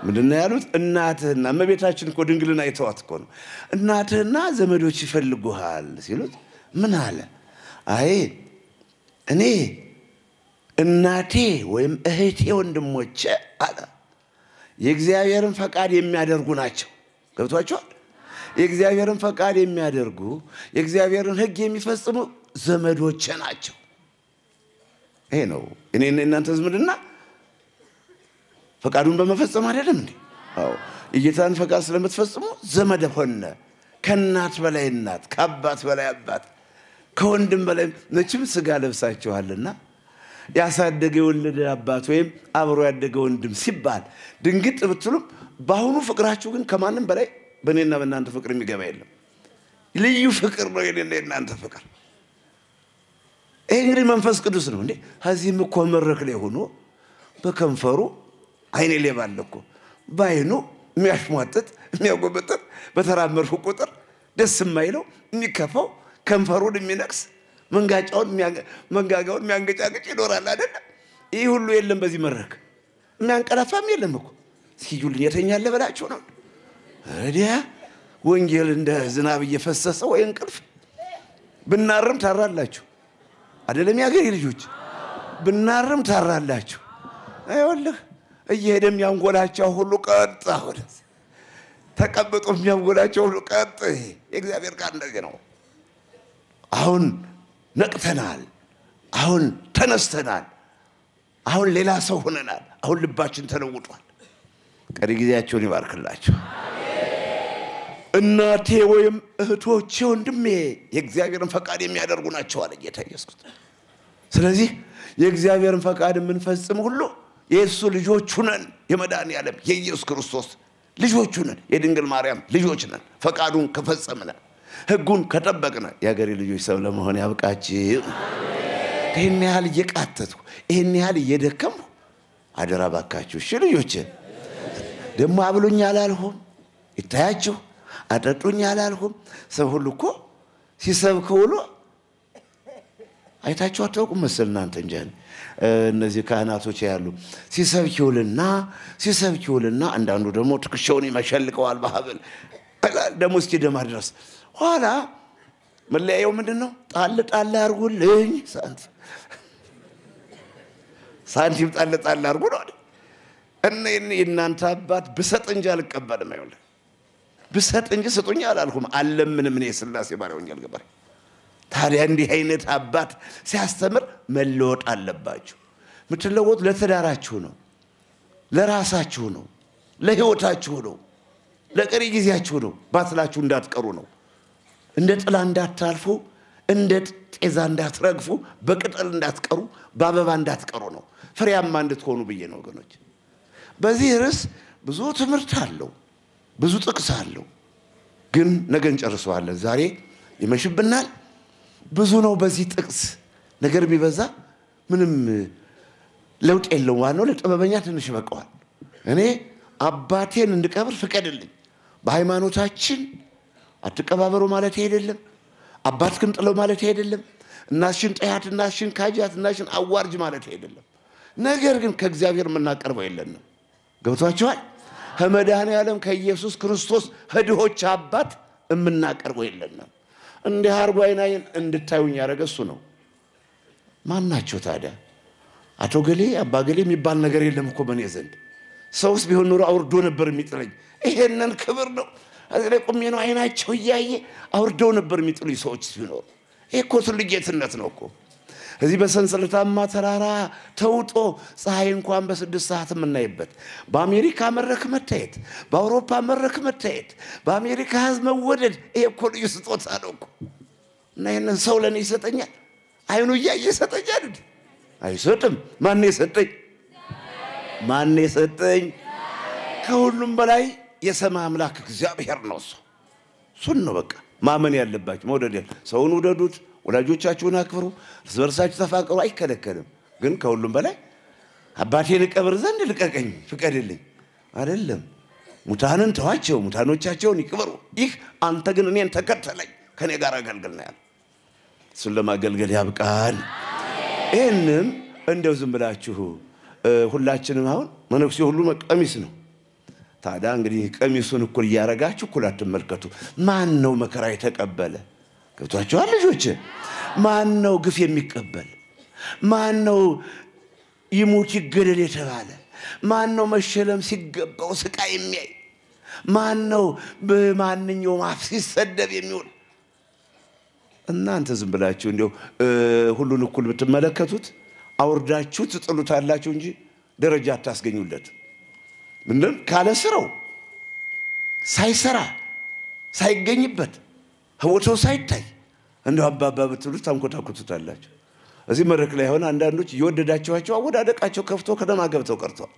ምንድን ያሉት? እናትህና እመቤታችን እኮ ድንግልን አይተዋት እኮ ነው። እናትህና ዘመዶች ይፈልጉሃል ሲሉት ምን አለ? አይ እኔ እናቴ ወይም እህቴ ወንድሞቼ አለ የእግዚአብሔርን ፈቃድ የሚያደርጉ ናቸው። ገብቷቸዋል። የእግዚአብሔርን ፈቃድ የሚያደርጉ የእግዚአብሔርን ሕግ የሚፈጽሙ ዘመዶች ናቸው። ይሄ ነው እኔ እናንተ ዝምድና ፈቃዱን በመፈጸም አይደለም እንዴ? አዎ የጌታን ፈቃድ ስለምትፈጽሙ ዘመድ ሆነ። ከእናት በላይ እናት፣ ከአባት በላይ አባት፣ ከወንድም በላይ መቼም ስጋ ለብሳችኋልና ያሳደገ የወለደ አባት ወይም አብሮ ያደገ ወንድም ሲባል ድንግጥ ብትሉም በአሁኑ ፍቅራችሁ ግን ከማንም በላይ በእኔና በእናንተ ፍቅር የሚገባ የለም። ልዩ ፍቅር ነው የኔና የእናንተ ፍቅር። ይህ እንግዲህ መንፈስ ቅዱስ ነው እንዴ። ከዚህም እኮ መድረክ ላይ ሆኖ በከንፈሩ አይኔ ሌባ አለ እኮ በአይኑ የሚያሽሟጥጥ የሚያጎበጥጥ፣ በተራመድኩ ቁጥር ደስ የማይለው የሚከፋው ከንፈሩን የሚነቅስ መንጋጫውን መንጋጋውን የሚያንገጫገጭ ይኖራል አይደለም? ይህ ሁሉ የለም። በዚህ መድረክ የሚያንቀላፋም የለም እኮ የተኛ የተኛለ በላቸው ነው እዲያ ወንጌል እንደ ዝናብ እየፈሰሰ ወይ እንቅልፍ ብናርም ታራላችሁ አይደለም? የአገሬ ልጆች ብናርም ታራላችሁ። ይኸውልህ እየሄደ የሚያንጎላቸው ሁሉ ቀጥ አሁን ተቀምጦ የሚያንጎላቸው ሁሉ ቀጥ። የእግዚአብሔር ቃል እንደዚህ ነው አሁን ነቅተናል። አሁን ተነስተናል። አሁን ሌላ ሰው ሆነናል። አሁን ልባችን ተለውጧል። ቀሪ ጊዜያቸውን ይባርክላቸው። እናቴ ወይም እህቶቼ፣ ወንድሜ የእግዚአብሔርን ፈቃድ የሚያደርጉ ናቸው አለ ጌታ ኢየሱስ። ስለዚህ የእግዚአብሔርን ፈቃድ የምንፈጽም ሁሉ የእሱ ልጆቹ ነን። የመድኃኔ የኢየሱስ ክርስቶስ ልጆቹ ነን። የድንግል ማርያም ልጆች ነን፣ ፈቃዱን ከፈጸምነን ህጉን ከጠበቅነ የሀገሬ ልጆች ሰው ለመሆን ያብቃችሁ። ይህን ያህል እየቃተቱ ይህን ያህል እየደከሙ አደራ ባካችሁ። እሺ ልጆች ደግሞ አብሎኝ አላልሁም፣ ይታያችሁ፣ አጠጡኝ አላልሁም። ሰው ሁሉ እኮ ሲሰብክ ውሎ አይታችሁ አታውቁም መሰል እናንተ እንጃ። እነዚህ ካህናቶች ያሉ ሲሰብክ ይውልና ሲሰብክ ይውልና አንዳንዱ ደግሞ ትከሻውን ይመሸልቀዋል ባህብል ደግሞ እስኪ ደማ ድረስ ኋላ መለያየው ምንድን ነው? ጣል ጣል አርጉልኝ ሳንቲም ጣል ጣል አድርጉ ነው። እናንተ አባት ብሰጥ እንጂ አልቀበልም። አይሆን ብሰጥ እንጂ ስጡኝ አላልኩም። አለምንም እኔ የሥላሴ ባሪያ ሆኜ ታዲያ እንዲህ አይነት አባት ሲያስተምር መለወጥ አለባችሁ። የምትለወጡ ለትዳራችሁ ነው፣ ለራሳችሁ ነው፣ ለህይወታችሁ ነው፣ ለቀሪ ጊዜያችሁ ነው። ባትላችሁ እንዳትቀሩ ነው። እንደ ጥላ እንዳታልፉ፣ እንደ ጤዛ እንዳትረግፉ፣ በቅጠል እንዳትቀሩ፣ በአበባ እንዳትቀሩ ነው። ፍሬያማ እንድትሆኑ ብዬ ነው ወገኖች። በዚህ ርዕስ ብዙ ትምህርት አለው፣ ብዙ ጥቅስ አለው። ግን ነገ እንጨርሰዋለን። ዛሬ ይመሽብናል። ብዙ ነው በዚህ ጥቅስ ነገር ቢበዛ ምንም ለውጥ የለውም። ዋናው ለጥበበኛ ትንሽ ይበቃዋል። እኔ አባቴን እንድቀብር ፍቀድልኝ በሃይማኖታችን አትቀባበሩ ማለት አይደለም። ግን ጥለው ማለት አይደለም። እናትሽን ጠያት፣ እናትሽን ካጃት፣ እናትሽን አዋርጅ ማለት አይደለም። ነገር ግን ከእግዚአብሔር የምናቀርበው የለንም። ገብቷችኋል? ከመድኃኔ ዓለም ከኢየሱስ ክርስቶስ ህድሆች አባት የምናቀርበው የለንም። እንዲህ አርጎ አይናይን እንድታዩኝ ያደረገ እሱ ነው። ማን ናቸው ታዲያ? አቶ ገሌ አባ ገሌ የሚባል ነገር የለም እኮ በእኔ ዘንድ። ሰውስ ቢሆን ኑሮ አውርዶ ነበር የሚጥለኝ። ይሄንን ክብር ነው እዚህ ላይ ቁሜ ነው አይናቸው እያየ አውርደው ነበር የሚጥሉ ሰዎች ሲኖሩ። ይህ እኮ ስልጌትነት ነው እኮ። እዚህ በሰንሰለታማ ተራራ ተውጦ ፀሐይ እንኳን በስድስት ሰዓት የምናይበት በአሜሪካ መድረክ መታየት፣ በአውሮፓ መድረክ መታየት፣ በአሜሪካ ሕዝብ መወደድ፣ ይሄ እኮ ልዩ ስጦታ ነው እኮ እና ይህንን ሰው ለእኔ ይሰጠኛል። አይኑ እያየ ይሰጠኛል? አይሰጥም። ማን የሰጠኝ? ማን የሰጠኝ? ከሁሉም በላይ የሰማ አምላክ እግዚአብሔር ነው። እሱ እሱን ነው በቃ ማመን ያለባችሁ መውደድ ያለ ሰውን ውደዱት፣ ወላጆቻችሁን አክብሩ፣ እርስ በርሳችሁ ተፋቀሩ፣ አይከለከልም። ግን ከሁሉም በላይ አባቴ ልቀብር ዘንድ ልቀቀኝ ፍቀድልኝ አይደለም። ሙታንን ተዋቸው፣ ሙታኖቻቸውን ይቅበሩ። ይህ አንተ ግን እኔን ተከተለኝ፣ ከእኔ ጋር አገልግል ነው ያለ። እሱን ለማገልገል ያብቃል። ይህንም እንደው ዝም ብላችሁ ሁላችንም አሁን መነኩሴ ሁሉ ቀሚስ ነው ታዲያ እንግዲህ ቀሚሱን እኩል እያረጋችሁ እኩል አትመልከቱ። ማን ነው መከራ የተቀበለ? ገብቷችኋል ልጆች? ማን ነው ግፍ የሚቀበል? ማን ነው ይሙት ይገደል የተባለ? ማን ነው መሸለም ሲገባው ስቃይ የሚያይ? ማን ነው በማንኛውም አፍ ሲሰደብ የሚውል? እናንተ ዝም ብላችሁ እንዲያው ሁሉን እኩል ብትመለከቱት አውርዳችሁ ትጥሉታላችሁ እንጂ ደረጃ አታስገኙለት። ምንድን ካለ ስራው ሳይሰራ ሳይገኝበት ህወቶ ሳይታይ እንደው አባባ ብትሉ ታንኮታኩቱታላችሁ። እዚህ መድረክ ላይ ሆነ አንዳንዶች እየወደዳችኋቸው አወዳደቃቸው ከፍቶ ከደማ ገብተው ቀርተዋል።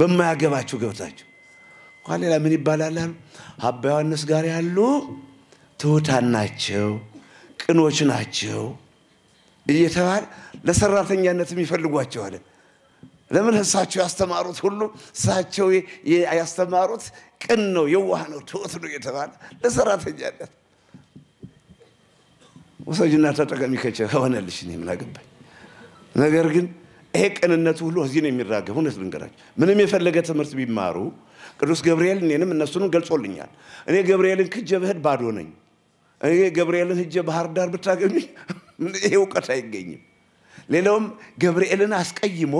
በማያገባችሁ ገብታችሁ እንኳ ሌላ ምን ይባላል አባ ዮሐንስ ጋር ያሉ ትሑታን ናቸው፣ ቅኖች ናቸው እየተባለ ለሰራተኛነት የሚፈልጓቸዋለን። ለምን እሳቸው ያስተማሩት ሁሉ እሳቸው ያስተማሩት ቅን ነው፣ የዋህ ነው፣ ትሑት ነው የተባለ ለሰራተኛለት ውሰጅና ተጠቀሚ ከቸ ከሆነልሽ እኔ ምን አገባኝ። ነገር ግን ይሄ ቅንነቱ ሁሉ እዚህ ነው የሚራገብ። እውነት ልንገራችሁ፣ ምንም የፈለገ ትምህርት ቢማሩ ቅዱስ ገብርኤል እኔንም እነሱንም ገልጾልኛል። እኔ ገብርኤልን ክጀ ብህድ ባዶ ነኝ። እኔ ገብርኤልን ህጀ ባህር ዳር ብታገኙ ይሄ እውቀት አይገኝም። ሌላውም ገብርኤልን አስቀይሞ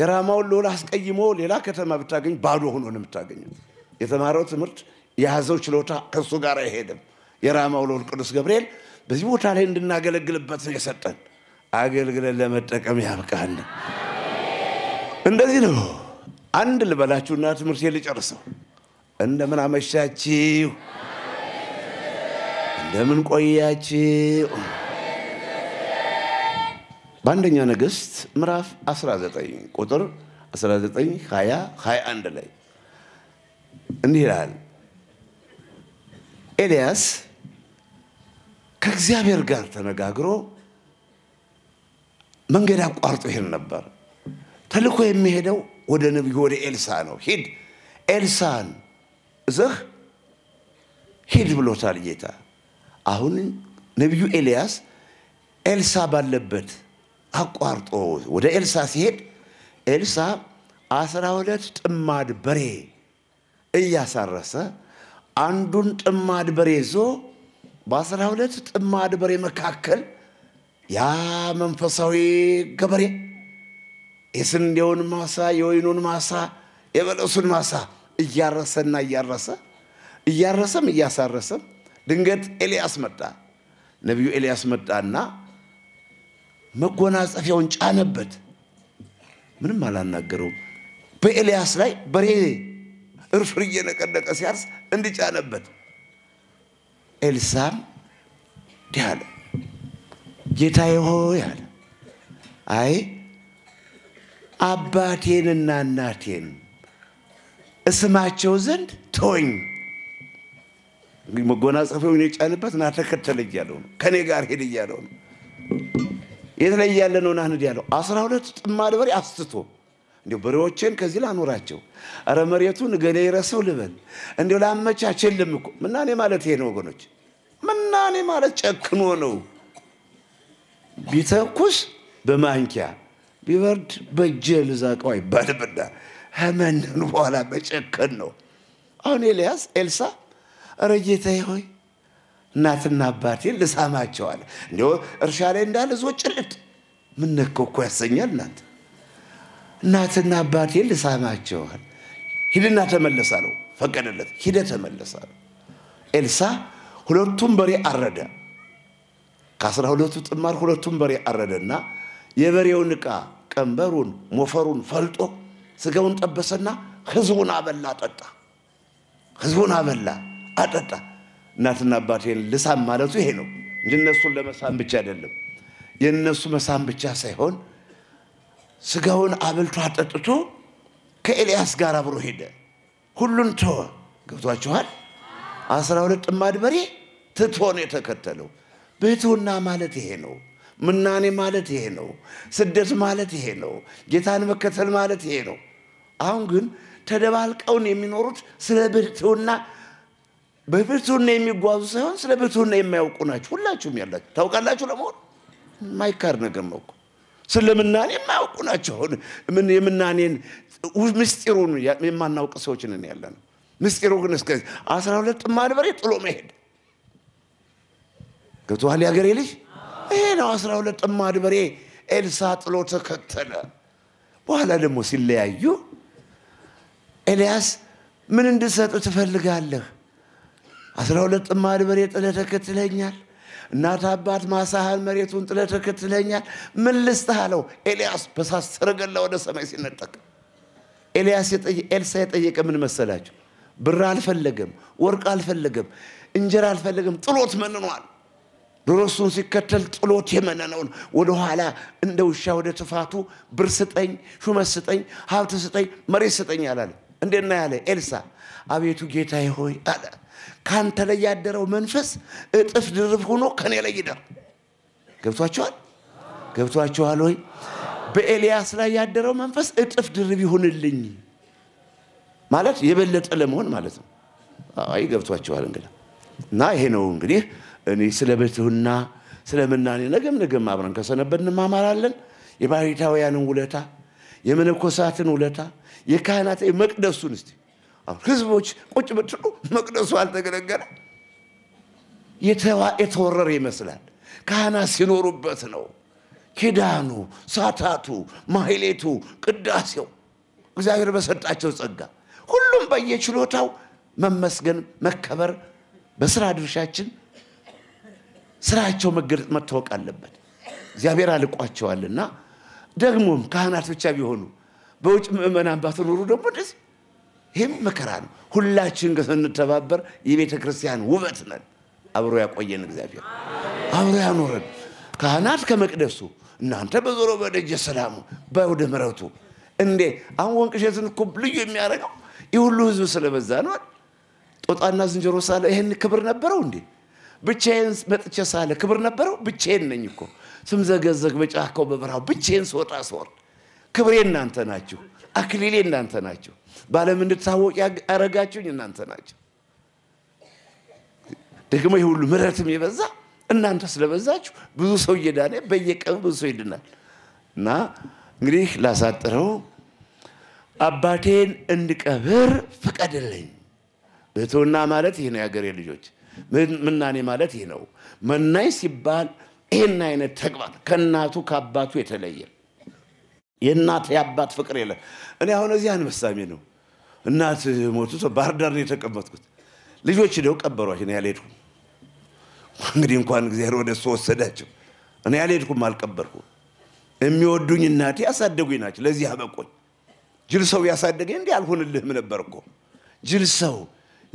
የራማውን ልዑል አስቀይሞ ሌላ ከተማ ብታገኝ ባዶ ሆኖ ነው የምታገኘው። የተማረው ትምህርት የያዘው ችሎታ ከእሱ ጋር አይሄድም። የራማው ልዑል ቅዱስ ገብርኤል በዚህ ቦታ ላይ እንድናገለግልበት ነው የሰጠን። አገልግለን ለመጠቀም ያብቃን። እንደዚህ ነው። አንድ ልበላችሁና ትምህርት ልጨርሰው። እንደምን አመሻችሁ፣ እንደምን ቆያችሁ። በአንደኛ ነገሥት ምዕራፍ 19 ቁጥር 19 20 21 ላይ እንዲህ ይላል፣ ኤልያስ ከእግዚአብሔር ጋር ተነጋግሮ መንገድ አቋርጦ ይሄድ ነበር። ተልኮ የሚሄደው ወደ ነቢዩ ወደ ኤልሳ ነው። ሂድ ኤልሳን እዘህ ሂድ ብሎታል ጌታ። አሁን ነቢዩ ኤልያስ ኤልሳ ባለበት አቋርጦ ወደ ኤልሳ ሲሄድ ኤልሳ አስራ ሁለት ጥማድ በሬ እያሳረሰ አንዱን ጥማድ በሬ ይዞ በአስራ ሁለት ጥማድ በሬ መካከል ያ መንፈሳዊ ገበሬ የስንዴውን ማሳ፣ የወይኑን ማሳ፣ የበለሱን ማሳ እያረሰና እያረሰ እያረሰም እያሳረሰም ድንገት ኤልያስ መጣ። ነቢዩ ኤልያስ መጣና መጎናጸፊያውን ጫነበት። ምንም አላናገረውም። በኤልያስ ላይ በሬ እርፍር እየነቀነቀ ሲያርስ እንዲጫነበት ኤልሳም እንዲህ አለ፣ ጌታዬ ሆይ አለ፣ አይ አባቴንና እናቴን እስማቸው ዘንድ ተወኝ። መጎናጸፊያውን የጫንበት ና ተከተለኝ ነው። ከእኔ ጋር ሄድ እያለው ነው። የት ላይ እያለን ሆነ አንድ ያለው አስራ ሁለቱ ጥማድ በሬ አስትቶ እንዲሁ በሬዎችን ከዚህ ላኖራቸው፣ ኧረ መሬቱን እገሌ ይረሰው ልበል፣ እንዲሁ ላመቻ ችልም እኮ ምናኔ ማለት ይሄ ነው ወገኖች። ምናኔ ማለት ጨክኖ ነው። ቢተኩስ በማንኪያ ቢበርድ በእጄ ልዛቀው አይባልምና ከመነኑ በኋላ መጨከን ነው። አሁን ኤልያስ ኤልሳ ረጌታ ሆይ እናትና አባቴን ልሳማቸዋል። እንዲሁ እርሻ ላይ እንዳለ ዞ ጭልጥ ምነከው እኮ ያሰኛል። እናንተ እናትና አባቴን ልሳማቸዋል። ሂድና ተመለስ አለው። ፈቀደለት። ሂደ ተመለስ አለው። ኤልሳ ሁለቱም በሬ አረደ። ከአስራ ሁለቱ ጥማር ሁለቱም በሬ አረደና የበሬውን ዕቃ ቀንበሩን፣ ሞፈሩን ፈልጦ ስጋውን ጠበሰና ህዝቡን አበላ አጠጣ። ህዝቡን አበላ አጠጣ። እናትና አባቴን ልሳም ማለቱ ይሄ ነው እንጂ እነሱን ለመሳም ብቻ አይደለም። የእነሱ መሳም ብቻ ሳይሆን ስጋውን አብልቶ አጠጥቶ ከኤልያስ ጋር አብሮ ሄደ። ሁሉን ተወ። ገብቷችኋል? አስራ ሁለት ጥማድ በሬ ትቶ ነው የተከተለው። ብሕትውና ማለት ይሄ ነው። ምናኔ ማለት ይሄ ነው። ስደት ማለት ይሄ ነው። ጌታን መከተል ማለት ይሄ ነው። አሁን ግን ተደባልቀውን የሚኖሩት ስለ ብሕትውና በብልጽግና የሚጓዙ ሳይሆን ስለ ብልጽግና የማያውቁ ናቸው። ሁላችሁም ያላችሁ ታውቃላችሁ። ለመሆን ማይካር ነገር ነው እኮ ስለ ምናኔ የማያውቁ ናቸው። ምን የምናኔን ምስጢሩን የማናውቅ ሰዎች ነን ያለ ነው። ምስጢሩ ግን እስከ አስራ ሁለት ማንበሬ በሬ ጥሎ መሄድ ገብቶሃል? ያገሬ ልጅ ይሄ ነው። አስራ ሁለት ጥማድ በሬ ኤልሳ ጥሎ ተከተለ። በኋላ ደግሞ ሲለያዩ ኤልያስ ምን እንድሰጥ ትፈልጋለህ አስራ ሁለት ጥማድ በሬ ጥለህ ተከትለኛል። እናት አባት ማሳህን መሬቱን ጥለህ ተከትለኛል። ምን ልስጥህ አለው። ኤልያስ በሳት ሰረገላ ወደ ሰማይ ሲነጠቅ ኤልያስ ኤልሳ የጠየቀ ምን መሰላቸው? ብር አልፈለገም፣ ወርቅ አልፈለገም፣ እንጀራ አልፈለገም። ጥሎት መንኗል። ዶሮ ሲከተል ጥሎት የመነነውን ወደኋላ እንደ ውሻ ወደ ትፋቱ ብር ስጠኝ፣ ሹመት ስጠኝ፣ ሀብት ስጠኝ፣ መሬት ስጠኝ አላለ። እንዴና ያለ ኤልሳ አቤቱ ጌታዬ ሆይ አለ ከአንተ ላይ ያደረው መንፈስ እጥፍ ድርብ ሆኖ ከኔ ላይ ይደር። ገብቷችኋል? ገብቷችኋል ወይ? በኤልያስ ላይ ያደረው መንፈስ እጥፍ ድርብ ይሁንልኝ ማለት የበለጠ ለመሆን ማለት ነው። አይ ገብቷችኋል እንግዲህ እና ይሄ ነው እንግዲህ እኔ ስለ ብትሁና ስለ ምናኔ ነገም ነገም አብረን ከሰነበት እንማማራለን። የባሕታውያንን ውለታ፣ የመነኮሳትን ውለታ፣ የካህናት መቅደሱን እስቲ ህዝቦች ቁጭ ብትሉ መቅደሱ አልተገለገለ የተወረረ ይመስላል። ካህናት ሲኖሩበት ነው ኪዳኑ፣ ሳታቱ፣ ማህሌቱ፣ ቅዳሴው እግዚአብሔር በሰጣቸው ጸጋ ሁሉም በየችሎታው መመስገን፣ መከበር በስራ ድርሻችን ስራቸው መገለጥ መታወቅ አለበት። እግዚአብሔር አልቋቸዋልና ደግሞም ካህናት ብቻ ቢሆኑ በውጭ ምእመናን ባትኖሩ ደግሞ ደስ ይህም መከራ ነው። ሁላችን ስንተባበር የቤተ ክርስቲያን ውበት ነን። አብሮ ያቆየን እግዚአብሔር አብሮ ያኖረን። ካህናት ከመቅደሱ እናንተ በዞሮ በደጀ ሰላሙ በአውደ ምረቱ እንዴ! አሁን ወንቅሸትን እኮ ልዩ የሚያደርገው ይህ ሁሉ ህዝብ ስለበዛ ነው። ጦጣና ዝንጀሮ ሳለ ይህን ክብር ነበረው እንዴ? ብቻዬን መጥቼ ሳለ ክብር ነበረው? ብቻዬን ነኝ እኮ ስምዘገዘግ በጫካው በበረሃው ብቻዬን ስወጣ ስወርድ ክብሬ እናንተ ናችሁ፣ አክሊሌ እናንተ ናችሁ። በዓለም እንድታወቅ ያረጋችሁኝ እናንተ ናቸው። ደግሞ የሁሉ ምረትም የበዛ እናንተ ስለበዛችሁ ብዙ ሰው እየዳነ በየቀኑ ብዙ ሰው ይድናል። እና እንግዲህ ላሳጥረው፣ አባቴን እንድቀብር ፍቀድልኝ። ብሕትውና ማለት ይህ ነው። የሀገሬ ልጆች ምናኔ ማለት ይህ ነው። መናኝ ሲባል ይህን አይነት ተግባር ከእናቱ ከአባቱ የተለየ የእናት የአባት ፍቅር የለ። እኔ አሁን እዚህ አንበሳሜ ነው እናት ሞቱ። ባህር ዳር ነው የተቀመጥኩት። ልጆች ደው ቀበሯች። ነው ያልሄድኩ። እንግዲህ እንኳን እግዚአብሔር ወደ እሱ ወሰዳቸው። እኔ ያልሄድኩም አልቀበርኩ። የሚወዱኝ እናቴ ያሳደጉኝ ናቸው። ለዚህ አበቆኝ። ጅል ሰው ያሳደገ እንዲህ አልሆንልህም ነበር እኮ ጅል ሰው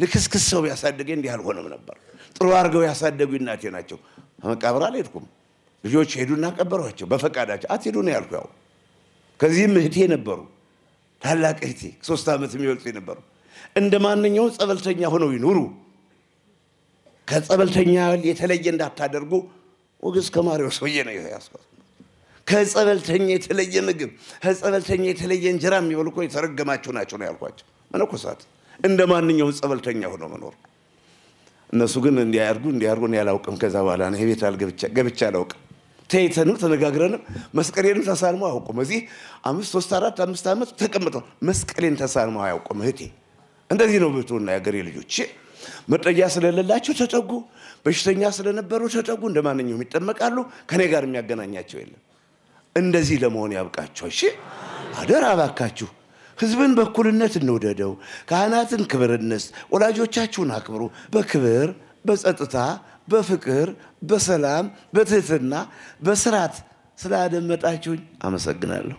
ልክስክስ ሰው ያሳደገ እንዲህ አልሆንም ነበር። ጥሩ አድርገው ያሳደጉኝ እናቴ ናቸው። መቃብር አልሄድኩም። ልጆች ሄዱና ቀበሯቸው በፈቃዳቸው። አትሄዱ ነው ያልኩ ያው ከዚህም እህቴ ነበሩ፣ ታላቅ እህቴ ሶስት ዓመት የሚበልጡ ነበሩ። እንደ ማንኛውም ጸበልተኛ ሆነው ይኑሩ። ከጸበልተኛ የተለየ እንዳታደርጉ። ወግዝ ከማሪው ወየ ነው ያስኳት። ከጸበልተኛ የተለየ ምግብ፣ ከጸበልተኛ የተለየ እንጀራ የሚበሉ እኮ የተረገማቸው ናቸው ነው ያልኳቸው። መነኮሳት እንደ ማንኛውም ጸበልተኛ ሆኖ መኖር። እነሱ ግን እንዲያርጉ እንዲያርጉ እኔ አላውቅም። ከዛ በኋላ ቤት ገብቻ አላውቅም። ተይተንም ተነጋግረንም መስቀሌንም ተሳልሞ አያውቁም። እዚህ አምስት ሶስት አራት አምስት ዓመት ተቀምጠው መስቀሌን ተሳልሞ አያውቁም። እህቴ እንደዚህ ነው ብትሆና የአገሬ ልጆች መጠጊያ ስለሌላቸው ተጠጉ፣ በሽተኛ ስለነበሩ ተጠጉ። እንደ ማንኛውም ይጠመቃሉ። ከኔ ጋር የሚያገናኛቸው የለም። እንደዚህ ለመሆን ያብቃቸው። እሺ አደራ አባካችሁ። ህዝብን በእኩልነት እንውደደው። ካህናትን ክብር እንስጥ። ወላጆቻችሁን አክብሩ። በክብር በጸጥታ በፍቅር፣ በሰላም፣ በትህትና፣ በስርዓት ስላደመጣችሁኝ አመሰግናለሁ።